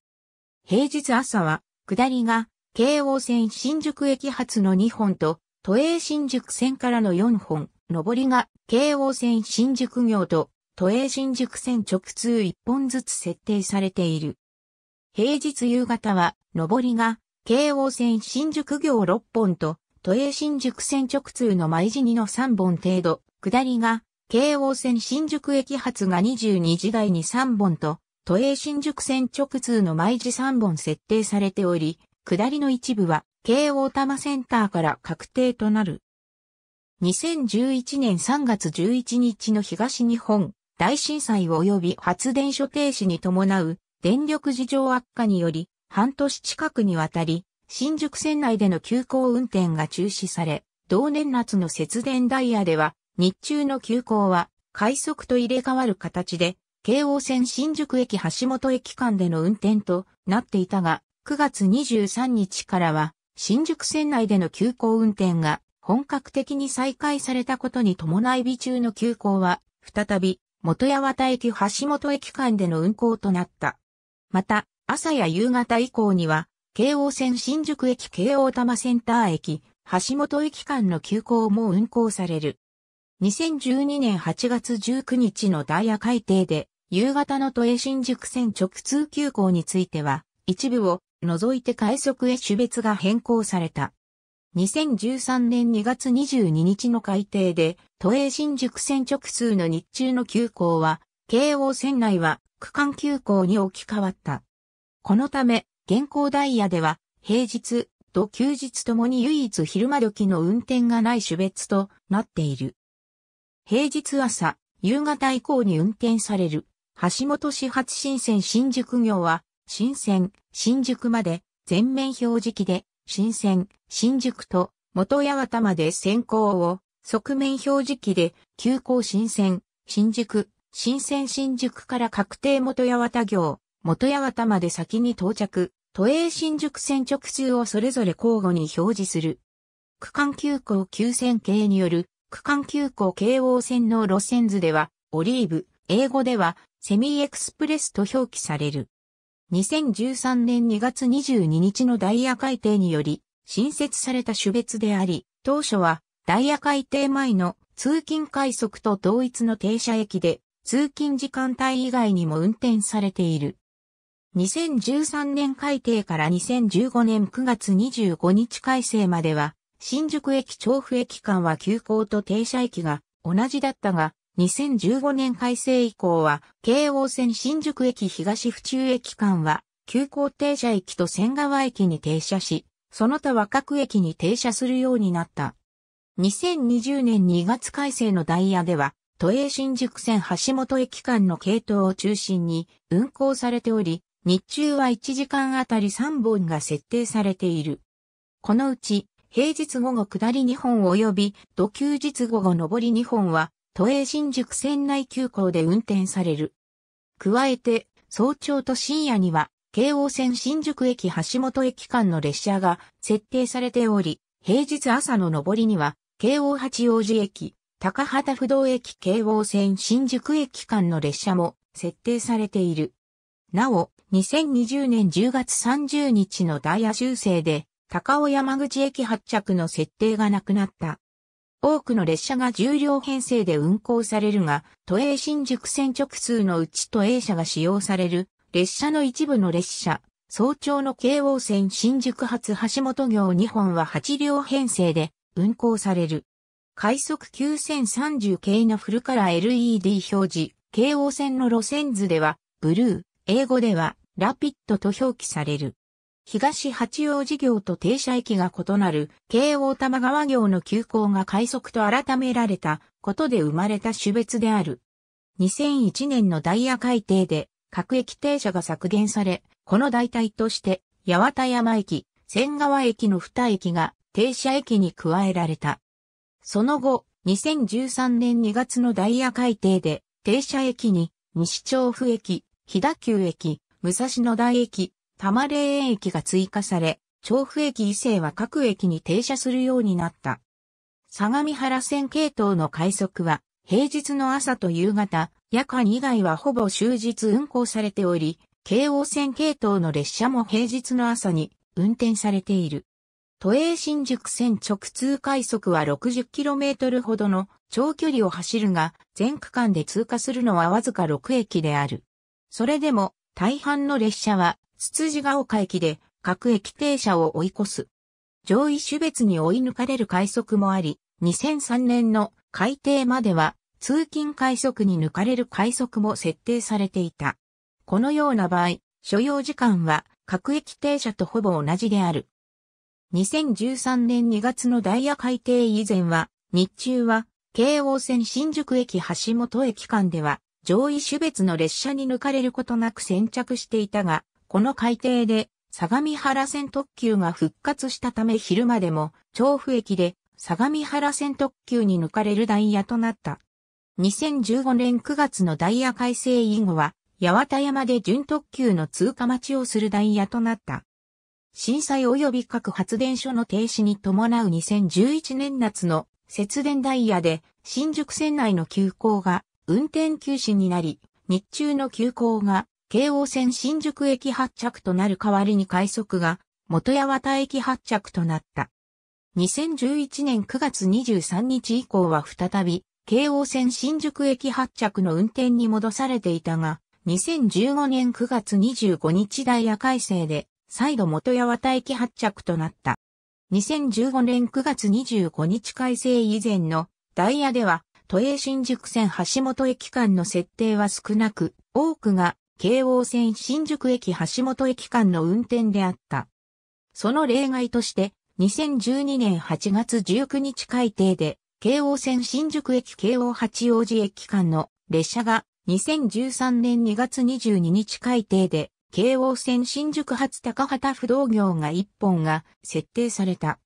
平日朝は、下りが、京王線新宿駅発の2本と、都営新宿線からの4本、上りが、京王線新宿行と、都営新宿線直通1本ずつ設定されている。平日夕方は、上りが、京王線新宿行6本と、都営新宿線直通の舞時2の3本程度、下りが、京王線新宿駅発が22時台に3本と、都営新宿線直通の毎時3本設定されており、下りの一部は、京王多摩センターから確定となる。2011年3月11日の東日本大震災及び発電所停止に伴う電力事情悪化により半年近くにわたり、新宿線内での急行運転が中止され、同年夏の節電ダイヤでは、日中の急行は、快速と入れ替わる形で、京王線新宿駅橋本駅間での運転となっていたが、9月23日からは、新宿線内での急行運転が本格的に再開されたことに伴い備中の急行は、再び、元八幡駅橋本駅間での運行となった。また、朝や夕方以降には、京王線新宿駅京王多摩センター駅、橋本駅間の急行も運行される。2012年8月19日のダイヤ改定で、夕方の都営新宿線直通急行については、一部を除いて快速へ種別が変更された。2013年2月22日の改定で、都営新宿線直通の日中の急行は、京王線内は区間急行に置き換わった。このため、現行ダイヤでは、平日と休日ともに唯一昼間時の運転がない種別となっている。平日朝、夕方以降に運転される、橋本始発新線新宿業は、新線、新宿まで、全面表示機で、新線、新宿と、元八幡まで先行を、側面表示機で、急行新線、新宿、新線新宿から確定元八幡行、元八幡まで先に到着、都営新宿線直通をそれぞれ交互に表示する。区間急行急線系による区間急行京王線の路線図では、オリーブ、英語ではセミエクスプレスと表記される。2013年2月22日のダイヤ改定により、新設された種別であり、当初はダイヤ改定前の通勤快速と同一の停車駅で、通勤時間帯以外にも運転されている。2013年改定から2015年9月25日改正までは、新宿駅調布駅間は急行と停車駅が同じだったが、2015年改正以降は、京王線新宿駅東府中駅間は、急行停車駅と仙川駅に停車し、その他は各駅に停車するようになった。2020年2月改正のダイヤでは、都営新宿線橋本駅間の系統を中心に運行されており、日中は1時間あたり3本が設定されている。このうち、平日午後下り2本及び、土休日午後上り2本は、都営新宿線内急行で運転される。加えて、早朝と深夜には、京王線新宿駅橋本駅間の列車が設定されており、平日朝の上りには、京王八王子駅、高畑不動駅京王線新宿駅間の列車も設定されている。なお、2020年10月30日のダイヤ修正で、高尾山口駅発着の設定がなくなった。多くの列車が重量編成で運行されるが、都営新宿線直通のうち都営車が使用される、列車の一部の列車、早朝の京王線新宿発橋本行2本は8両編成で運行される。快速9030系のフルカラー LED 表示、京王線の路線図では、ブルー、英語ではラピッドと表記される。東八王子業と停車駅が異なる京王玉川業の急行が快速と改められたことで生まれた種別である。2001年のダイヤ改定で各駅停車が削減され、この代替として八幡山駅、千川駅の二駅が停車駅に加えられた。その後、2013年2月のダイヤ改定で停車駅に西調布駅、飛騨急駅、武蔵野台駅、玉霊園駅が追加され、調布駅以西は各駅に停車するようになった。相模原線系統の快速は、平日の朝と夕方、夜間以外はほぼ終日運行されており、京王線系統の列車も平日の朝に運転されている。都営新宿線直通快速は 60km ほどの長距離を走るが、全区間で通過するのはわずか6駅である。それでも、大半の列車は、つつじが丘駅で、各駅停車を追い越す。上位種別に追い抜かれる快速もあり、2003年の改定までは、通勤快速に抜かれる快速も設定されていた。このような場合、所要時間は各駅停車とほぼ同じである。2013年2月のダイヤ改定以前は、日中は、京王線新宿駅橋本駅間では、上位種別の列車に抜かれることなく先着していたが、この改定で相模原線特急が復活したため昼までも調布駅で相模原線特急に抜かれるダイヤとなった。2015年9月のダイヤ改正以後は、八幡山で準特急の通過待ちをするダイヤとなった。震災及び各発電所の停止に伴う2011年夏の節電ダイヤで新宿線内の急行が運転休止になり、日中の急行が京王線新宿駅発着となる代わりに快速が元八幡駅発着となった。2011年9月23日以降は再び、京王線新宿駅発着の運転に戻されていたが、2015年9月25日ダイヤ改正で、再度元八幡駅発着となった。2015年9月25日改正以前のダイヤでは、都営新宿線橋本駅間の設定は少なく、多くが京王線新宿駅橋本駅間の運転であった。その例外として、2012年8月19日改定で、京王線新宿駅京王八王子駅間の列車が2013年2月22日改定で、京王線新宿発高畑不動業が1本が設定された。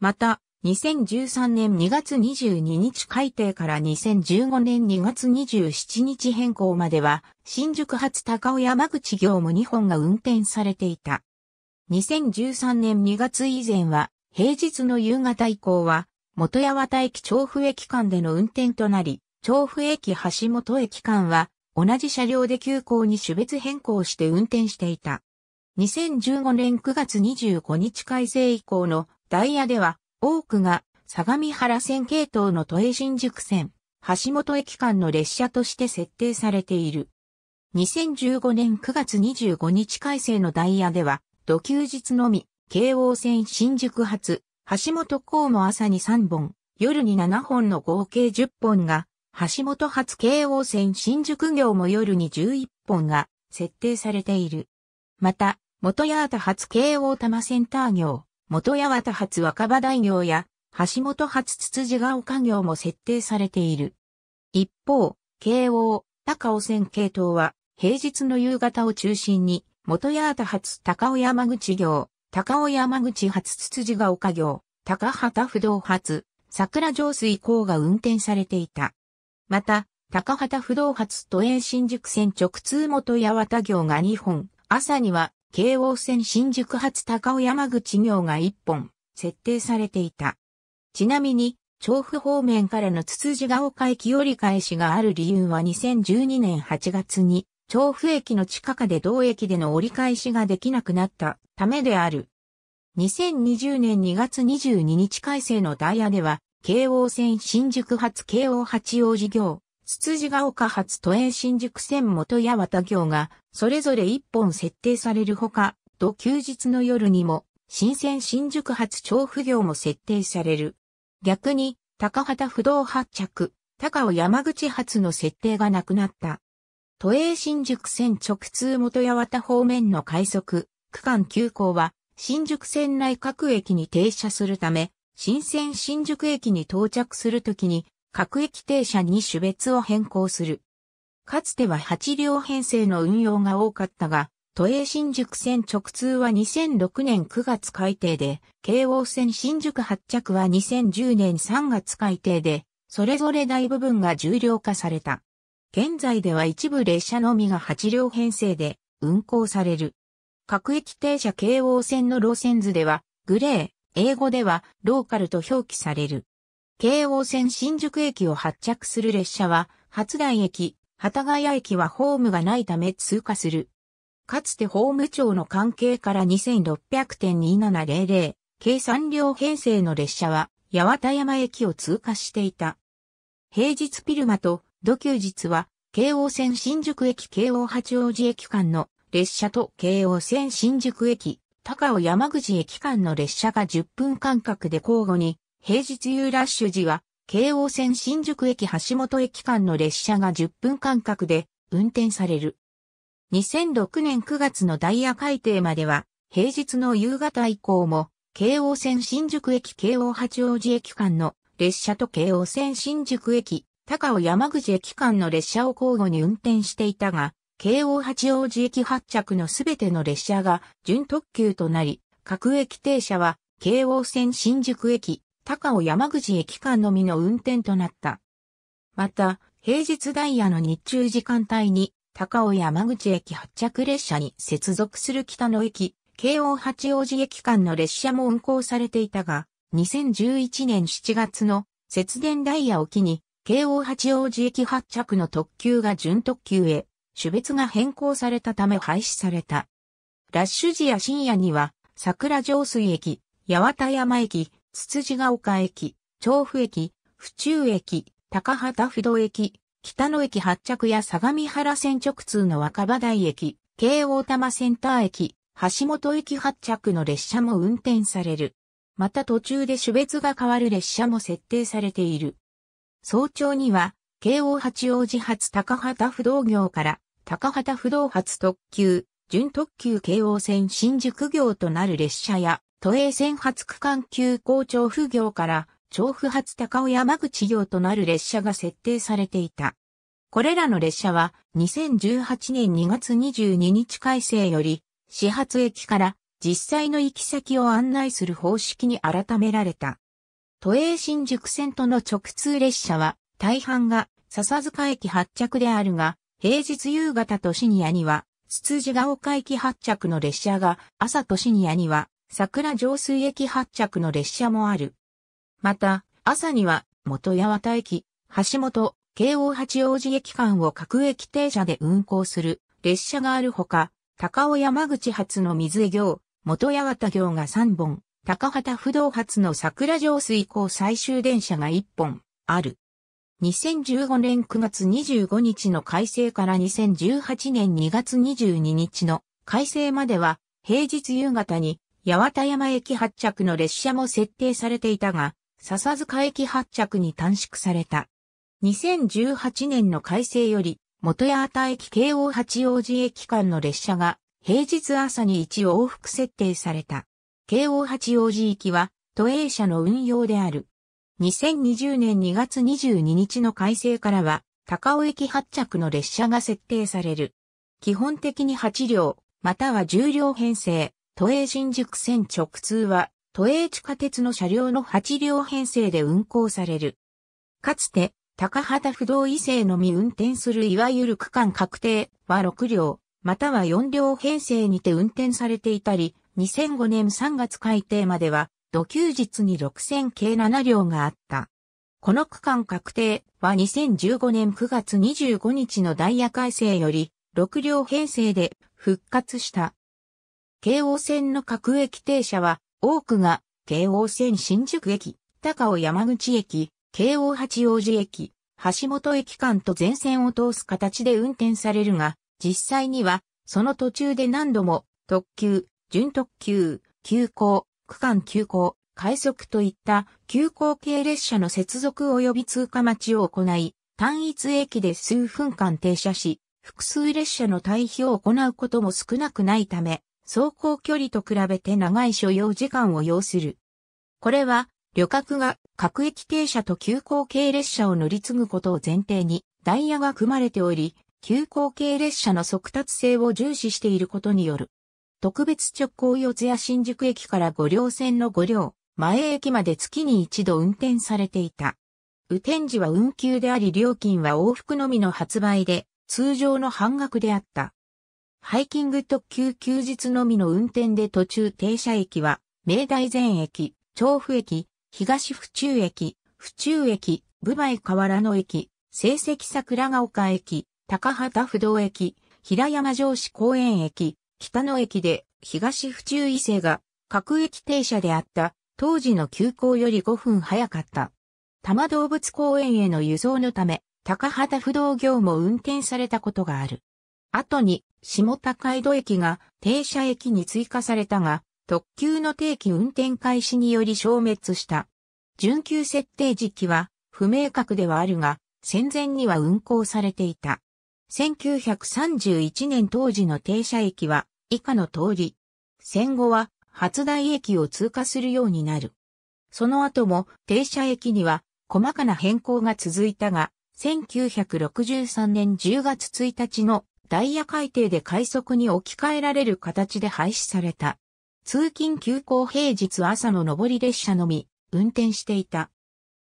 また、2013年2月22日改定から2015年2月27日変更までは、新宿発高尾山口業務2本が運転されていた。2013年2月以前は、平日の夕方以降は、元八幡駅調布駅間での運転となり、調布駅橋本駅間は、同じ車両で急行に種別変更して運転していた。2015年9月25日改正以降のダイヤでは、多くが相模原線系統の都営新宿線、橋本駅間の列車として設定されている。2015年9月25日改正のダイヤでは、土休日のみ、京王線新宿発、橋本港も朝に3本、夜に7本の合計10本が、橋本発京王線新宿業も夜に11本が設定されている。また、元八幡発京王多摩センター業、元八幡発若葉大業や、橋本発つつじが丘業も設定されている。一方、京王、高尾線系統は、平日の夕方を中心に、元八幡発高尾山口業、高尾山口発つつじが丘業、高畑不動発、桜上水港が運転されていた。また、高畑不動発都営新宿線直通元八幡行が2本、朝には京王線新宿発高尾山口行が1本、設定されていた。ちなみに、調布方面からのつつじが丘駅折り返しがある理由は2012年8月に、調布駅の地下下で同駅での折り返しができなくなったためである。2020年2月22日改正のダイヤでは、京王線新宿発京王八王子行、つつじが丘発都営新宿線元八幡行が、それぞれ一本設定されるほか、土休日の夜にも、新鮮新宿発調布行も設定される。逆に、高畑不動発着、高尾山口発の設定がなくなった。都営新宿線直通元八幡方面の快速、区間急行は、新宿線内各駅に停車するため、新鮮新宿駅に到着するときに各駅停車に種別を変更する。かつては8両編成の運用が多かったが、都営新宿線直通は2006年9月改定で、京王線新宿発着は2010年3月改定で、それぞれ大部分が重量化された。現在では一部列車のみが8両編成で運行される。各駅停車京王線の路線図では、グレー、英語ではローカルと表記される。京王線新宿駅を発着する列車は、初台駅、幡ヶ谷駅はホームがないため通過する。かつて法務庁の関係から2600.2700、計3両編成の列車は、八幡山駅を通過していた。平日ピルマと土休日は、京王線新宿駅京王八王子駅間の列車と京王線新宿駅、高尾山口駅間の列車が10分間隔で交互に平日夕ラッシュ時は、京王線新宿駅橋本駅間の列車が10分間隔で運転される。2006年9月のダイヤ改定までは、平日の夕方以降も、京王線新宿駅京王八王子駅間の列車と京王線新宿駅高尾山口駅間の列車を交互に運転していたが、京王八王子駅発着のすべての列車が準特急となり、各駅停車は京王線新宿駅高尾山口駅間のみの運転となった。また、平日ダイヤの日中時間帯に、高尾山口駅発着列車に接続する北の駅、京王八王子駅間の列車も運行されていたが、2011年7月の節電ダイヤを機に、京王八王子駅発着の特急が準特急へ、種別が変更されたため廃止された。ラッシュ時や深夜には、桜上水駅、八幡山駅、つつじが丘駅、調布駅、府中駅、高畑不動駅、北野駅発着や相模原線直通の若葉台駅、京王多摩センター駅、橋本駅発着の列車も運転される。また途中で種別が変わる列車も設定されている。早朝には、京王八王子発高畑不動業から高畑不動発特急、準特急京王線新宿業となる列車や、都営線発区間急行調布行から調布発高尾山口行となる列車が設定されていた。これらの列車は2018年2月22日改正より始発駅から実際の行き先を案内する方式に改められた。都営新宿線との直通列車は大半が笹塚駅発着であるが、平日夕方とシニアには、つつじが丘駅発着の列車が朝とシニアには桜上水駅発着の列車もある。また、朝には、元八幡駅、橋本、京王八王子駅間を各駅停車で運行する列車があるほか、高尾山口発の水江行、元八幡行が3本、高畑不動発の桜上水港最終電車が1本、ある。2015年9月25日の改正から2018年2月22日の改正までは、平日夕方に八幡山駅発着の列車も設定されていたが、笹塚駅発着に短縮された。2018年の改正より、元八幡駅京王八王子駅間の列車が、平日朝に1往復設定された。京王八王子行きは、都営車の運用である。2020年2月22日の改正からは、高尾駅発着の列車が設定される。基本的に8両、または10両編成、都営新宿線直通は、都営地下鉄の車両の8両編成で運行される。かつて、高畑不動異性のみ運転するいわゆる区間確定は6両、または4両編成にて運転されていたり、2005年3月改定までは、土休日に6000計7両があった。この区間確定は2015年9月25日のダイヤ改正より6両編成で復活した。京王線の各駅停車は、多くが、京王線新宿駅、高尾山口駅、京王八王子駅、橋本駅間と全線を通す形で運転されるが、実際には、その途中で何度も、特急、準特急、急行、区間急行、快速といった急行系列車の接続及び通過待ちを行い、単一駅で数分間停車し、複数列車の退避を行うことも少なくないため、走行距離と比べて長い所要時間を要する。これは、旅客が各駅停車と急行系列車を乗り継ぐことを前提に、ダイヤが組まれており、急行系列車の速達性を重視していることによる。特別直行四谷新宿駅から五両線の五両、前駅まで月に一度運転されていた。雨天時は運休であり料金は往復のみの発売で、通常の半額であった。ハイキング特急休日のみの運転で途中停車駅は、明大前駅、調布駅、東府中駅、府中駅、部前河原の駅、成績桜ヶ丘駅、高畑不動駅、平山城市公園駅、北野駅で東府中伊勢が各駅停車であった当時の急行より5分早かった。多摩動物公園への輸送のため、高畑不動業も運転されたことがある。後に下高井戸駅が停車駅に追加されたが、特急の定期運転開始により消滅した。準急設定時期は不明確ではあるが、戦前には運行されていた。1931年当時の停車駅は以下の通り。戦後は初台駅を通過するようになる。その後も停車駅には細かな変更が続いたが、1963年10月1日のダイヤ改定で快速に置き換えられる形で廃止された。通勤休校平日朝の上り列車のみ、運転していた。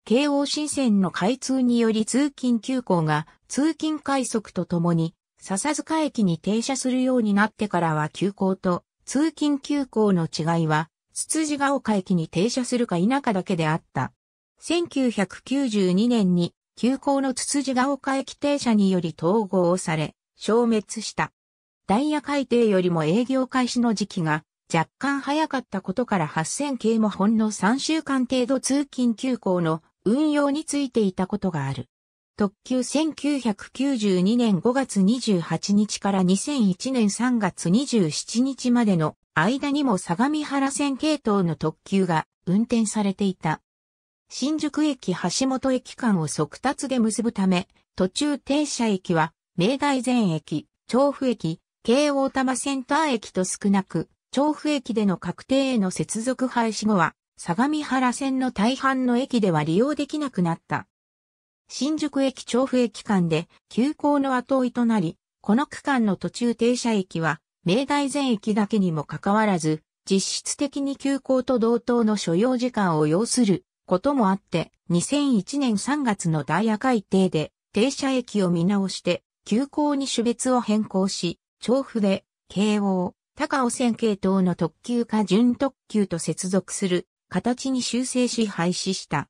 京王新線の開通により通勤休校が通勤快速とともに笹塚駅に停車するようになってからは休校と通勤休校の違いは、つつが丘駅に停車するか否かだけであった。1992年に休校のつつじが丘駅停車により統合され、消滅した。ダイヤ改定よりも営業開始の時期が若干早かったことから8000系もほんの3週間程度通勤急行の運用についていたことがある。特急1992年5月28日から2001年3月27日までの間にも相模原線系統の特急が運転されていた。新宿駅橋本駅間を速達で結ぶため、途中停車駅は明大前駅、調布駅、京王多摩センター駅と少なく、調布駅での確定への接続廃止後は、相模原線の大半の駅では利用できなくなった。新宿駅調布駅間で急行の後追いとなり、この区間の途中停車駅は、明大前駅だけにもかかわらず、実質的に急行と同等の所要時間を要することもあって、2001年3月のダイヤ改定で停車駅を見直して、急行に種別を変更し、調布で、京王、高尾線系統の特急か準特急と接続する形に修正し廃止した。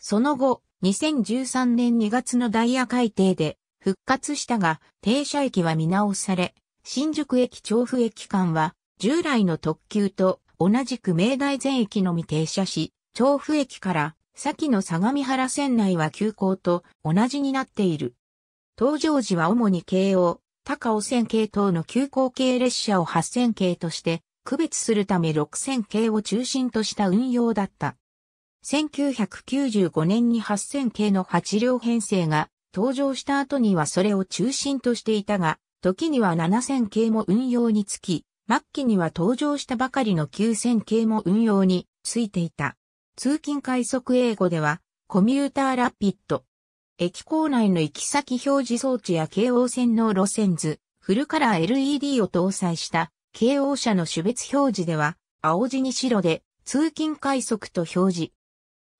その後、2013年2月のダイヤ改定で復活したが、停車駅は見直され、新宿駅調布駅間は従来の特急と同じく明大全駅のみ停車し、調布駅から先の相模原線内は急行と同じになっている。登場時は主に京王、高尾線系等の急行系列車を8000系として区別するため6000系を中心とした運用だった。1995年に8000系の8両編成が登場した後にはそれを中心としていたが、時には7000系も運用につき、末期には登場したばかりの9000系も運用についていた。通勤快速英語では、コミューターラピッド駅構内の行き先表示装置や京王線の路線図、フルカラー LED を搭載した京王車の種別表示では、青地に白で通勤快速と表示。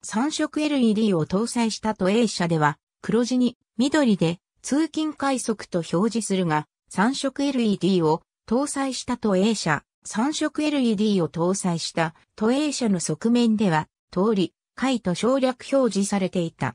3色 LED を搭載した都営車では、黒地に緑で通勤快速と表示するが、3色 LED を搭載した都営車、3色 LED を搭載した都営車の側面では、通り、回と省略表示されていた。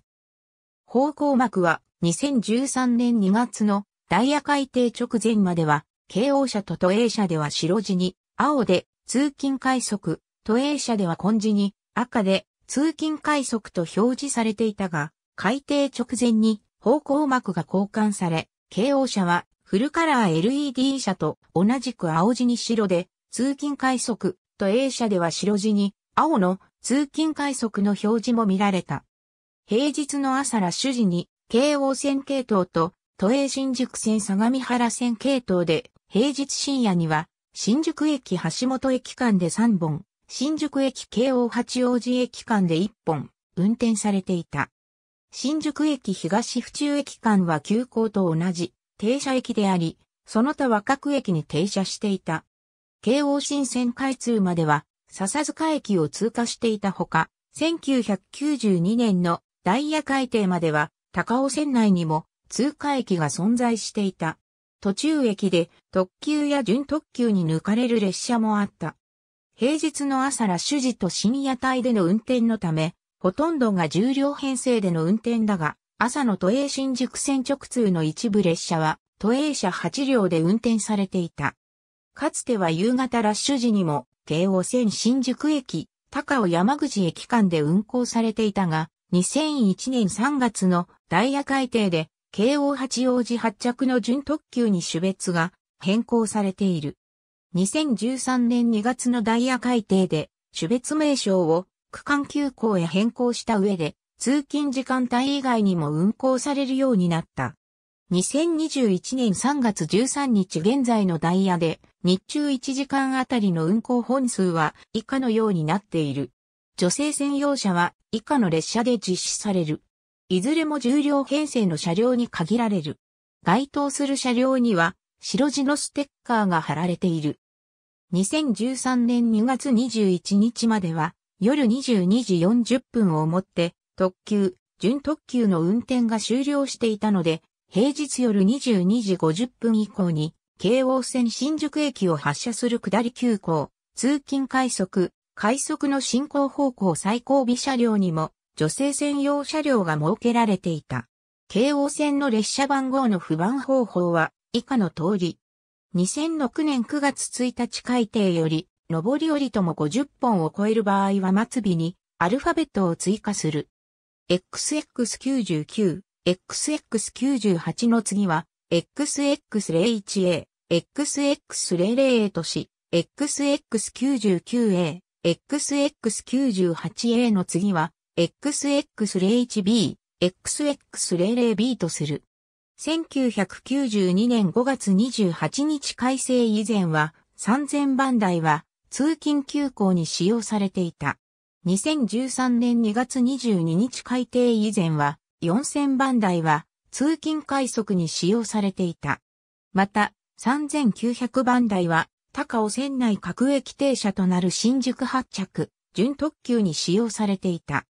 方向幕は2013年2月のダイヤ改定直前までは、京王車と都営車では白地に青で通勤快速、都営車では紺地に赤で通勤快速と表示されていたが、改定直前に方向幕が交換され、京王車はフルカラー LED 車と同じく青地に白で通勤快速、都営車では白地に青の通勤快速の表示も見られた。平日の朝ラッシュ時に、京王線系統と、都営新宿線相模原線系統で、平日深夜には、新宿駅橋本駅間で3本、新宿駅京王八王子駅間で1本、運転されていた。新宿駅東府中駅間は急行と同じ停車駅であり、その他は各駅に停車していた。京王新線開通までは、笹塚駅を通過していたほか、1992年のダイヤ改定までは高尾線内にも通過駅が存在していた。途中駅で特急や準特急に抜かれる列車もあった。平日の朝ラッシュ時と深夜帯での運転のため、ほとんどが重量編成での運転だが、朝の都営新宿線直通の一部列車は、都営車8両で運転されていた。かつては夕方ラッシュ時にも、京王線新宿駅、高尾山口駅間で運行されていたが、2001年3月のダイヤ改定で、京王八王子発着の準特急に種別が変更されている。2013年2月のダイヤ改定で、種別名称を区間急行へ変更した上で、通勤時間帯以外にも運行されるようになった。2021年3月13日現在のダイヤで、日中1時間あたりの運行本数は以下のようになっている。女性専用車は以下の列車で実施される。いずれも重量編成の車両に限られる。該当する車両には白地のステッカーが貼られている。2013年2月21日までは夜22時40分をもって特急、準特急の運転が終了していたので、平日夜22時50分以降に、京王線新宿駅を発車する下り急行、通勤快速、快速の進行方向最後尾車両にも女性専用車両が設けられていた。京王線の列車番号の不番方法は以下の通り。2006年9月1日改定より、上り降りとも50本を超える場合は末尾にアルファベットを追加する。XX99、XX98 の次は、XX01A、x x 0 0 a とし、XX99A、XX98A の次は XX01B、XX00B とする。1992年5月28日改正以前は3000番台は通勤急行に使用されていた。2013年2月22日改定以前は4000番台は通勤快速に使用されていた。また3900番台は高尾線内各駅停車となる新宿発着、準特急に使用されていた。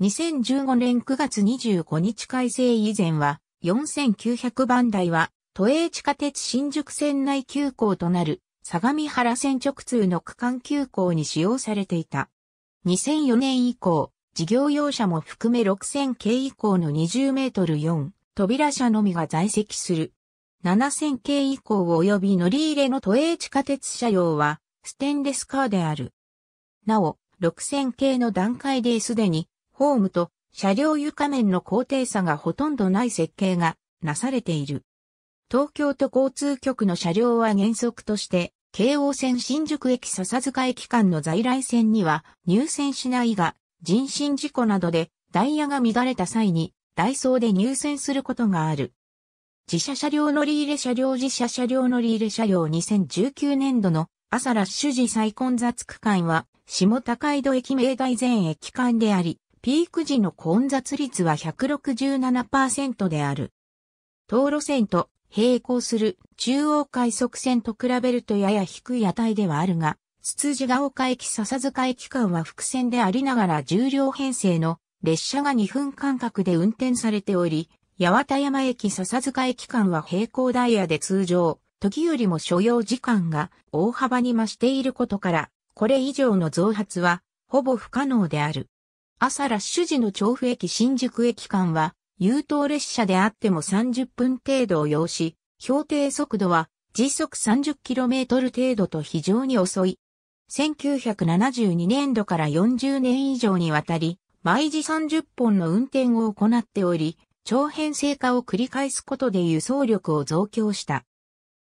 2015年9月25日改正以前は、4900番台は、都営地下鉄新宿線内急行となる、相模原線直通の区間急行に使用されていた。2004年以降、事業用車も含め6000系以降の20メートル4、扉車のみが在籍する7000系以降及び乗り入れの都営地下鉄車両は、ステンレスカーである。なお、6000系の段階ですでに、ホームと車両床面の高低差がほとんどない設計がなされている。東京都交通局の車両は原則として、京王線新宿駅笹塚駅間の在来線には入線しないが、人身事故などでダイヤが乱れた際に、ダイソーで入線することがある。自社車両乗り入れ車両自社車両乗り入れ車両2019年度の朝ラッシュ時最混雑区間は下高井戸駅明大前駅間であり、ピーク時の混雑率は167%である。道路線と並行する中央快速線と比べるとやや低い値ではあるが、筒路が丘駅笹塚駅間は伏線でありながら重量編成の列車が2分間隔で運転されており、八幡山駅笹塚駅間は平行ダイヤで通常、時よりも所要時間が大幅に増していることから、これ以上の増発はほぼ不可能である。朝ラッシュ時の調布駅新宿駅間は、優等列車であっても30分程度を要し、標定速度は時速 30km 程度と非常に遅い。1972年度から40年以上にわたり、毎時30本の運転を行っており、長編成化を繰り返すことで輸送力を増強した。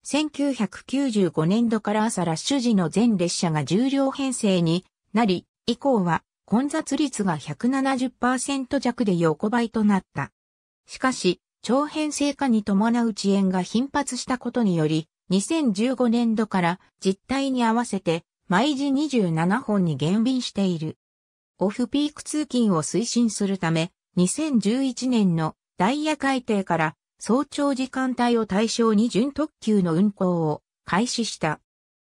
1995年度から朝ラッシュ時の全列車が重量編成になり、以降は混雑率が170%弱で横ばいとなった。しかし、長編成化に伴う遅延が頻発したことにより、2015年度から実態に合わせて毎時27本に減便している。オフピーク通勤を推進するため、2011年のダイヤ改定から早朝時間帯を対象に準特急の運行を開始した。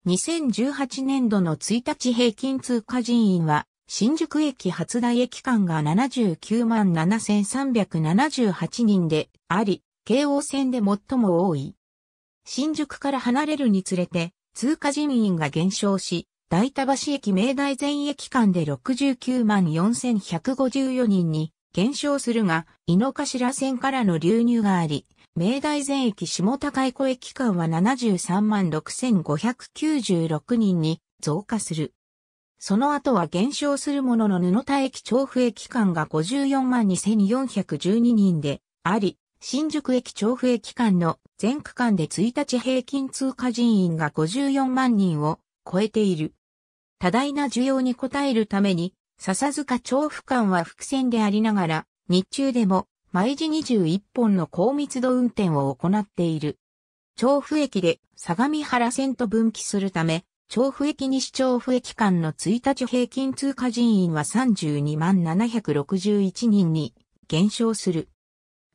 2018年度の1日平均通過人員は、新宿駅発台駅間が79万7378人であり、京王線で最も多い。新宿から離れるにつれて、通過人員が減少し、大田橋駅明大前駅間で69万4154人に減少するが、井の頭線からの流入があり、明大全駅下高井湖駅間は73万6596人に増加する。その後は減少するものの布田駅調布駅間が54万2412人であり、新宿駅調布駅間の全区間で1日平均通過人員が54万人を超えている。多大な需要に応えるために笹塚調布間は伏線でありながら、日中でも毎時21本の高密度運転を行っている。調布駅で相模原線と分岐するため、調布駅西調布駅間の1日平均通過人員は32万761人に減少する。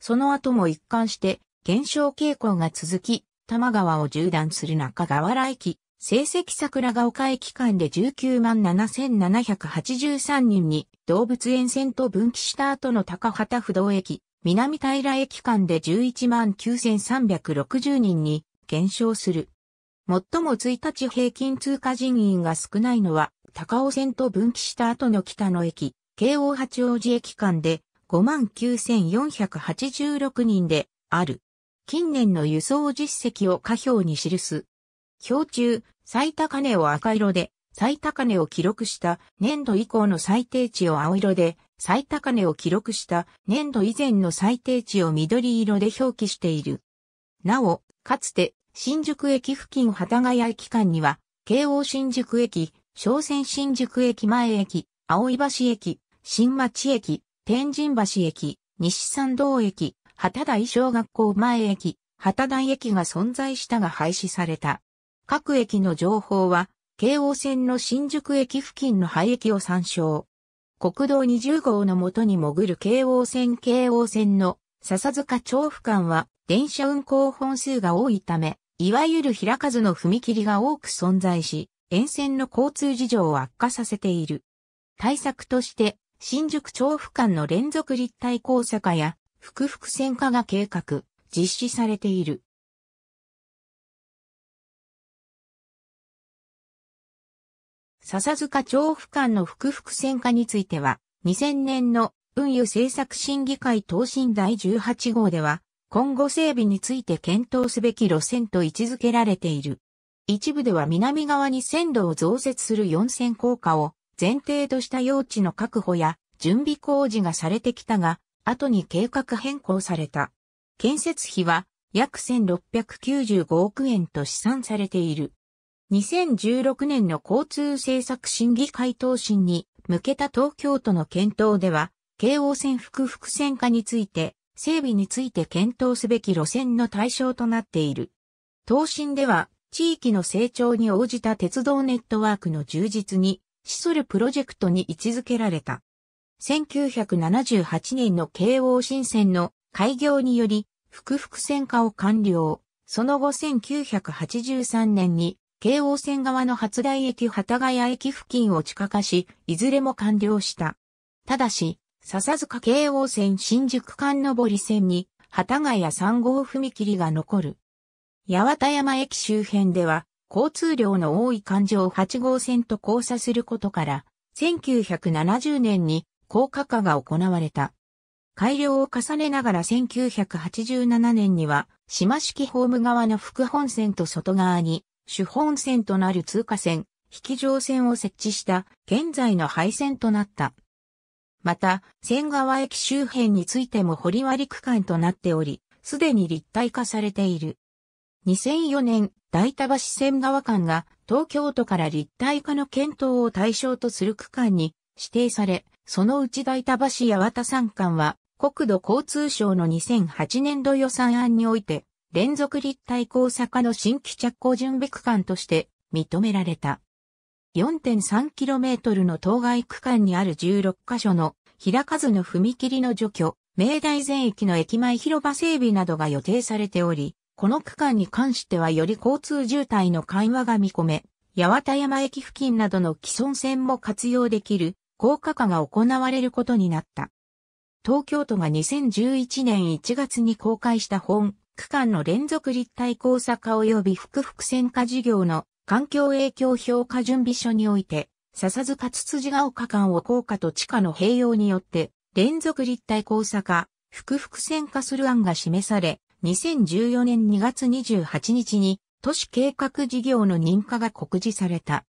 その後も一貫して減少傾向が続き、多摩川を縦断する中河原駅、成績桜ヶ丘駅間で19万7783人に、動物園線と分岐した後の高畑不動駅、南平駅間で11万9360人に減少する。最も1日平均通過人員が少ないのは、高尾線と分岐した後の北野駅、京王八王子駅間で5万9486人である。近年の輸送実績を下表に記す。表中、最高値を赤色で、最高値を記録した年度以降の最低値を青色で、最高値を記録した年度以前の最低値を緑色で表記している。なお、かつて新宿駅付近幡ヶ谷駅間には、京王新宿駅、商船新宿駅前駅、青井橋駅、新町駅、天神橋駅、西参道駅、旗台小学校前駅、旗台駅が存在したが廃止された。各駅の情報は、京王線の新宿駅付近の廃駅を参照。国道20号のもとに潜る京王線京王線の笹塚調布間は電車運行本数が多いため、いわゆる平数の踏切が多く存在し、沿線の交通事情を悪化させている。対策として、新宿調布間の連続立体交差化や、複々線化が計画、実施されている。笹塚調布間の複々線化については、2000年の運輸政策審議会答申第18号では、今後整備について検討すべき路線と位置づけられている。一部では南側に線路を増設する4線効果を前提とした用地の確保や準備工事がされてきたが、後に計画変更された。建設費は約1695億円と試算されている。2016年の交通政策審議会答申に向けた東京都の検討では、京王線副副線化について、整備について検討すべき路線の対象となっている。答申では、地域の成長に応じた鉄道ネットワークの充実に、資するプロジェクトに位置づけられた。1978年の京王新線の開業により、副副線化を完了。その後1983年に京王線側の初台駅幡ヶ谷駅付近を地下化し、いずれも完了した。ただし、笹塚京王線新宿間上り線に、幡ヶ谷3号踏切が残る。八幡山駅周辺では、交通量の多い環状8号線と交差することから、1970年に高架化が行われた。改良を重ねながら1987年には、島式ホーム側の副本線と外側に主本線となる通過線、引き上線を設置した現在の廃線となった。また、仙川駅周辺についてもり割区間となっており、すでに立体化されている。2004年、大田橋線川間が東京都から立体化の検討を対象とする区間に指定され、そのうち大田橋八幡山間は国土交通省の2008年度予算案において連続立体交差化の新規着工準備区間として認められた。4.3km の当該区間にある16カ所の平数の踏切の除去、明大全域の駅前広場整備などが予定されており、この区間に関してはより交通渋滞の緩和が見込め、八幡山駅付近などの既存線も活用できる高架化が行われることになった。東京都が2011年1月に公開した本区間の連続立体交差化及び複々線化事業の環境影響評価準備書において、笹塚つつじが丘間を高架と地下の併用によって、連続立体交差化、複々線化する案が示され、2014年2月28日に都市計画事業の認可が告示された。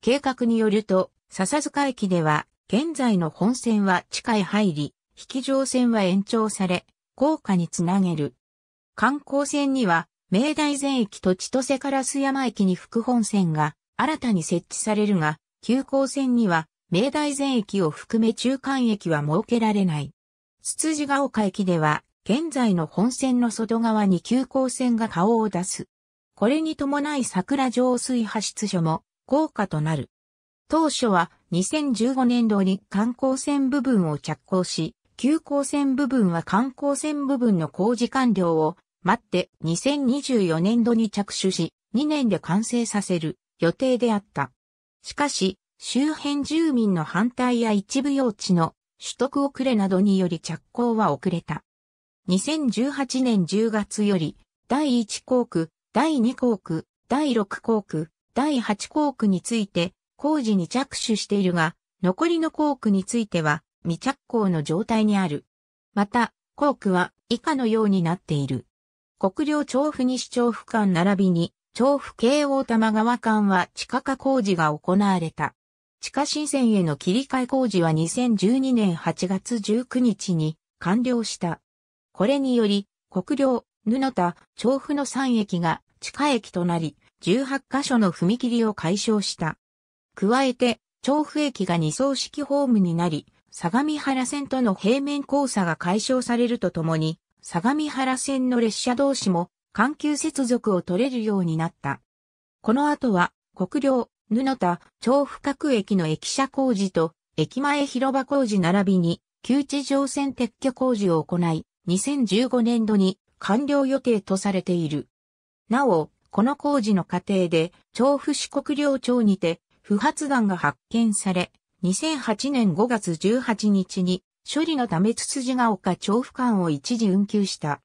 計画によると、笹塚駅では、現在の本線は地下へ入り、引き上線は延長され、高架につなげる。観光船には、明大全駅と千歳烏山駅に副本線が新たに設置されるが、急行線には、明大全駅を含め中間駅は設けられない。つつじが丘駅では、現在の本線の外側に急行線が顔を出す。これに伴い桜上水派出所も高架となる。当初は2015年度に観光船部分を着工し、急行線部分は観光船部分の工事完了を待って2024年度に着手し、2年で完成させる予定であった。しかし、周辺住民の反対や一部用地の取得遅れなどにより着工は遅れた。2018年10月より、第1工区、第2工区、第6工区、第8工区について工事に着手しているが、残りの工区については未着工の状態にある。また、工区は以下のようになっている。国領調布西調布間並びに、調布京王玉川間は地下化工事が行われた。地下新線への切り替え工事は2012年8月19日に完了した。これにより、国領、布田、調布の3駅が地下駅となり、18カ所の踏切を解消した。加えて、調布駅が2層式ホームになり、相模原線との平面交差が解消されるとともに、相模原線の列車同士も環球接続を取れるようになった。この後は、国領、布田、調布各駅の駅舎工事と、駅前広場工事並びに、旧地上線撤去工事を行い、2015年度に完了予定とされている。なお、この工事の過程で、調布市国領町にて、不発弾が発見され、2008年5月18日に処理のためつつじが丘調布間を一時運休した。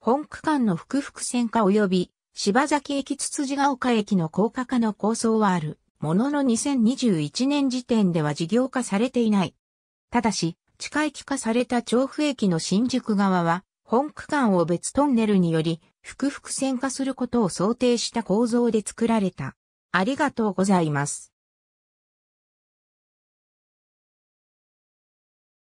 本区間の複々線化及び柴崎駅つつじが丘駅の高架化の構想はある。ものの2021年時点では事業化されていない。ただし、地下駅化された調布駅の新宿側は、本区間を別トンネルにより、複々線化することを想定した構造で作られた。ありがとうございます。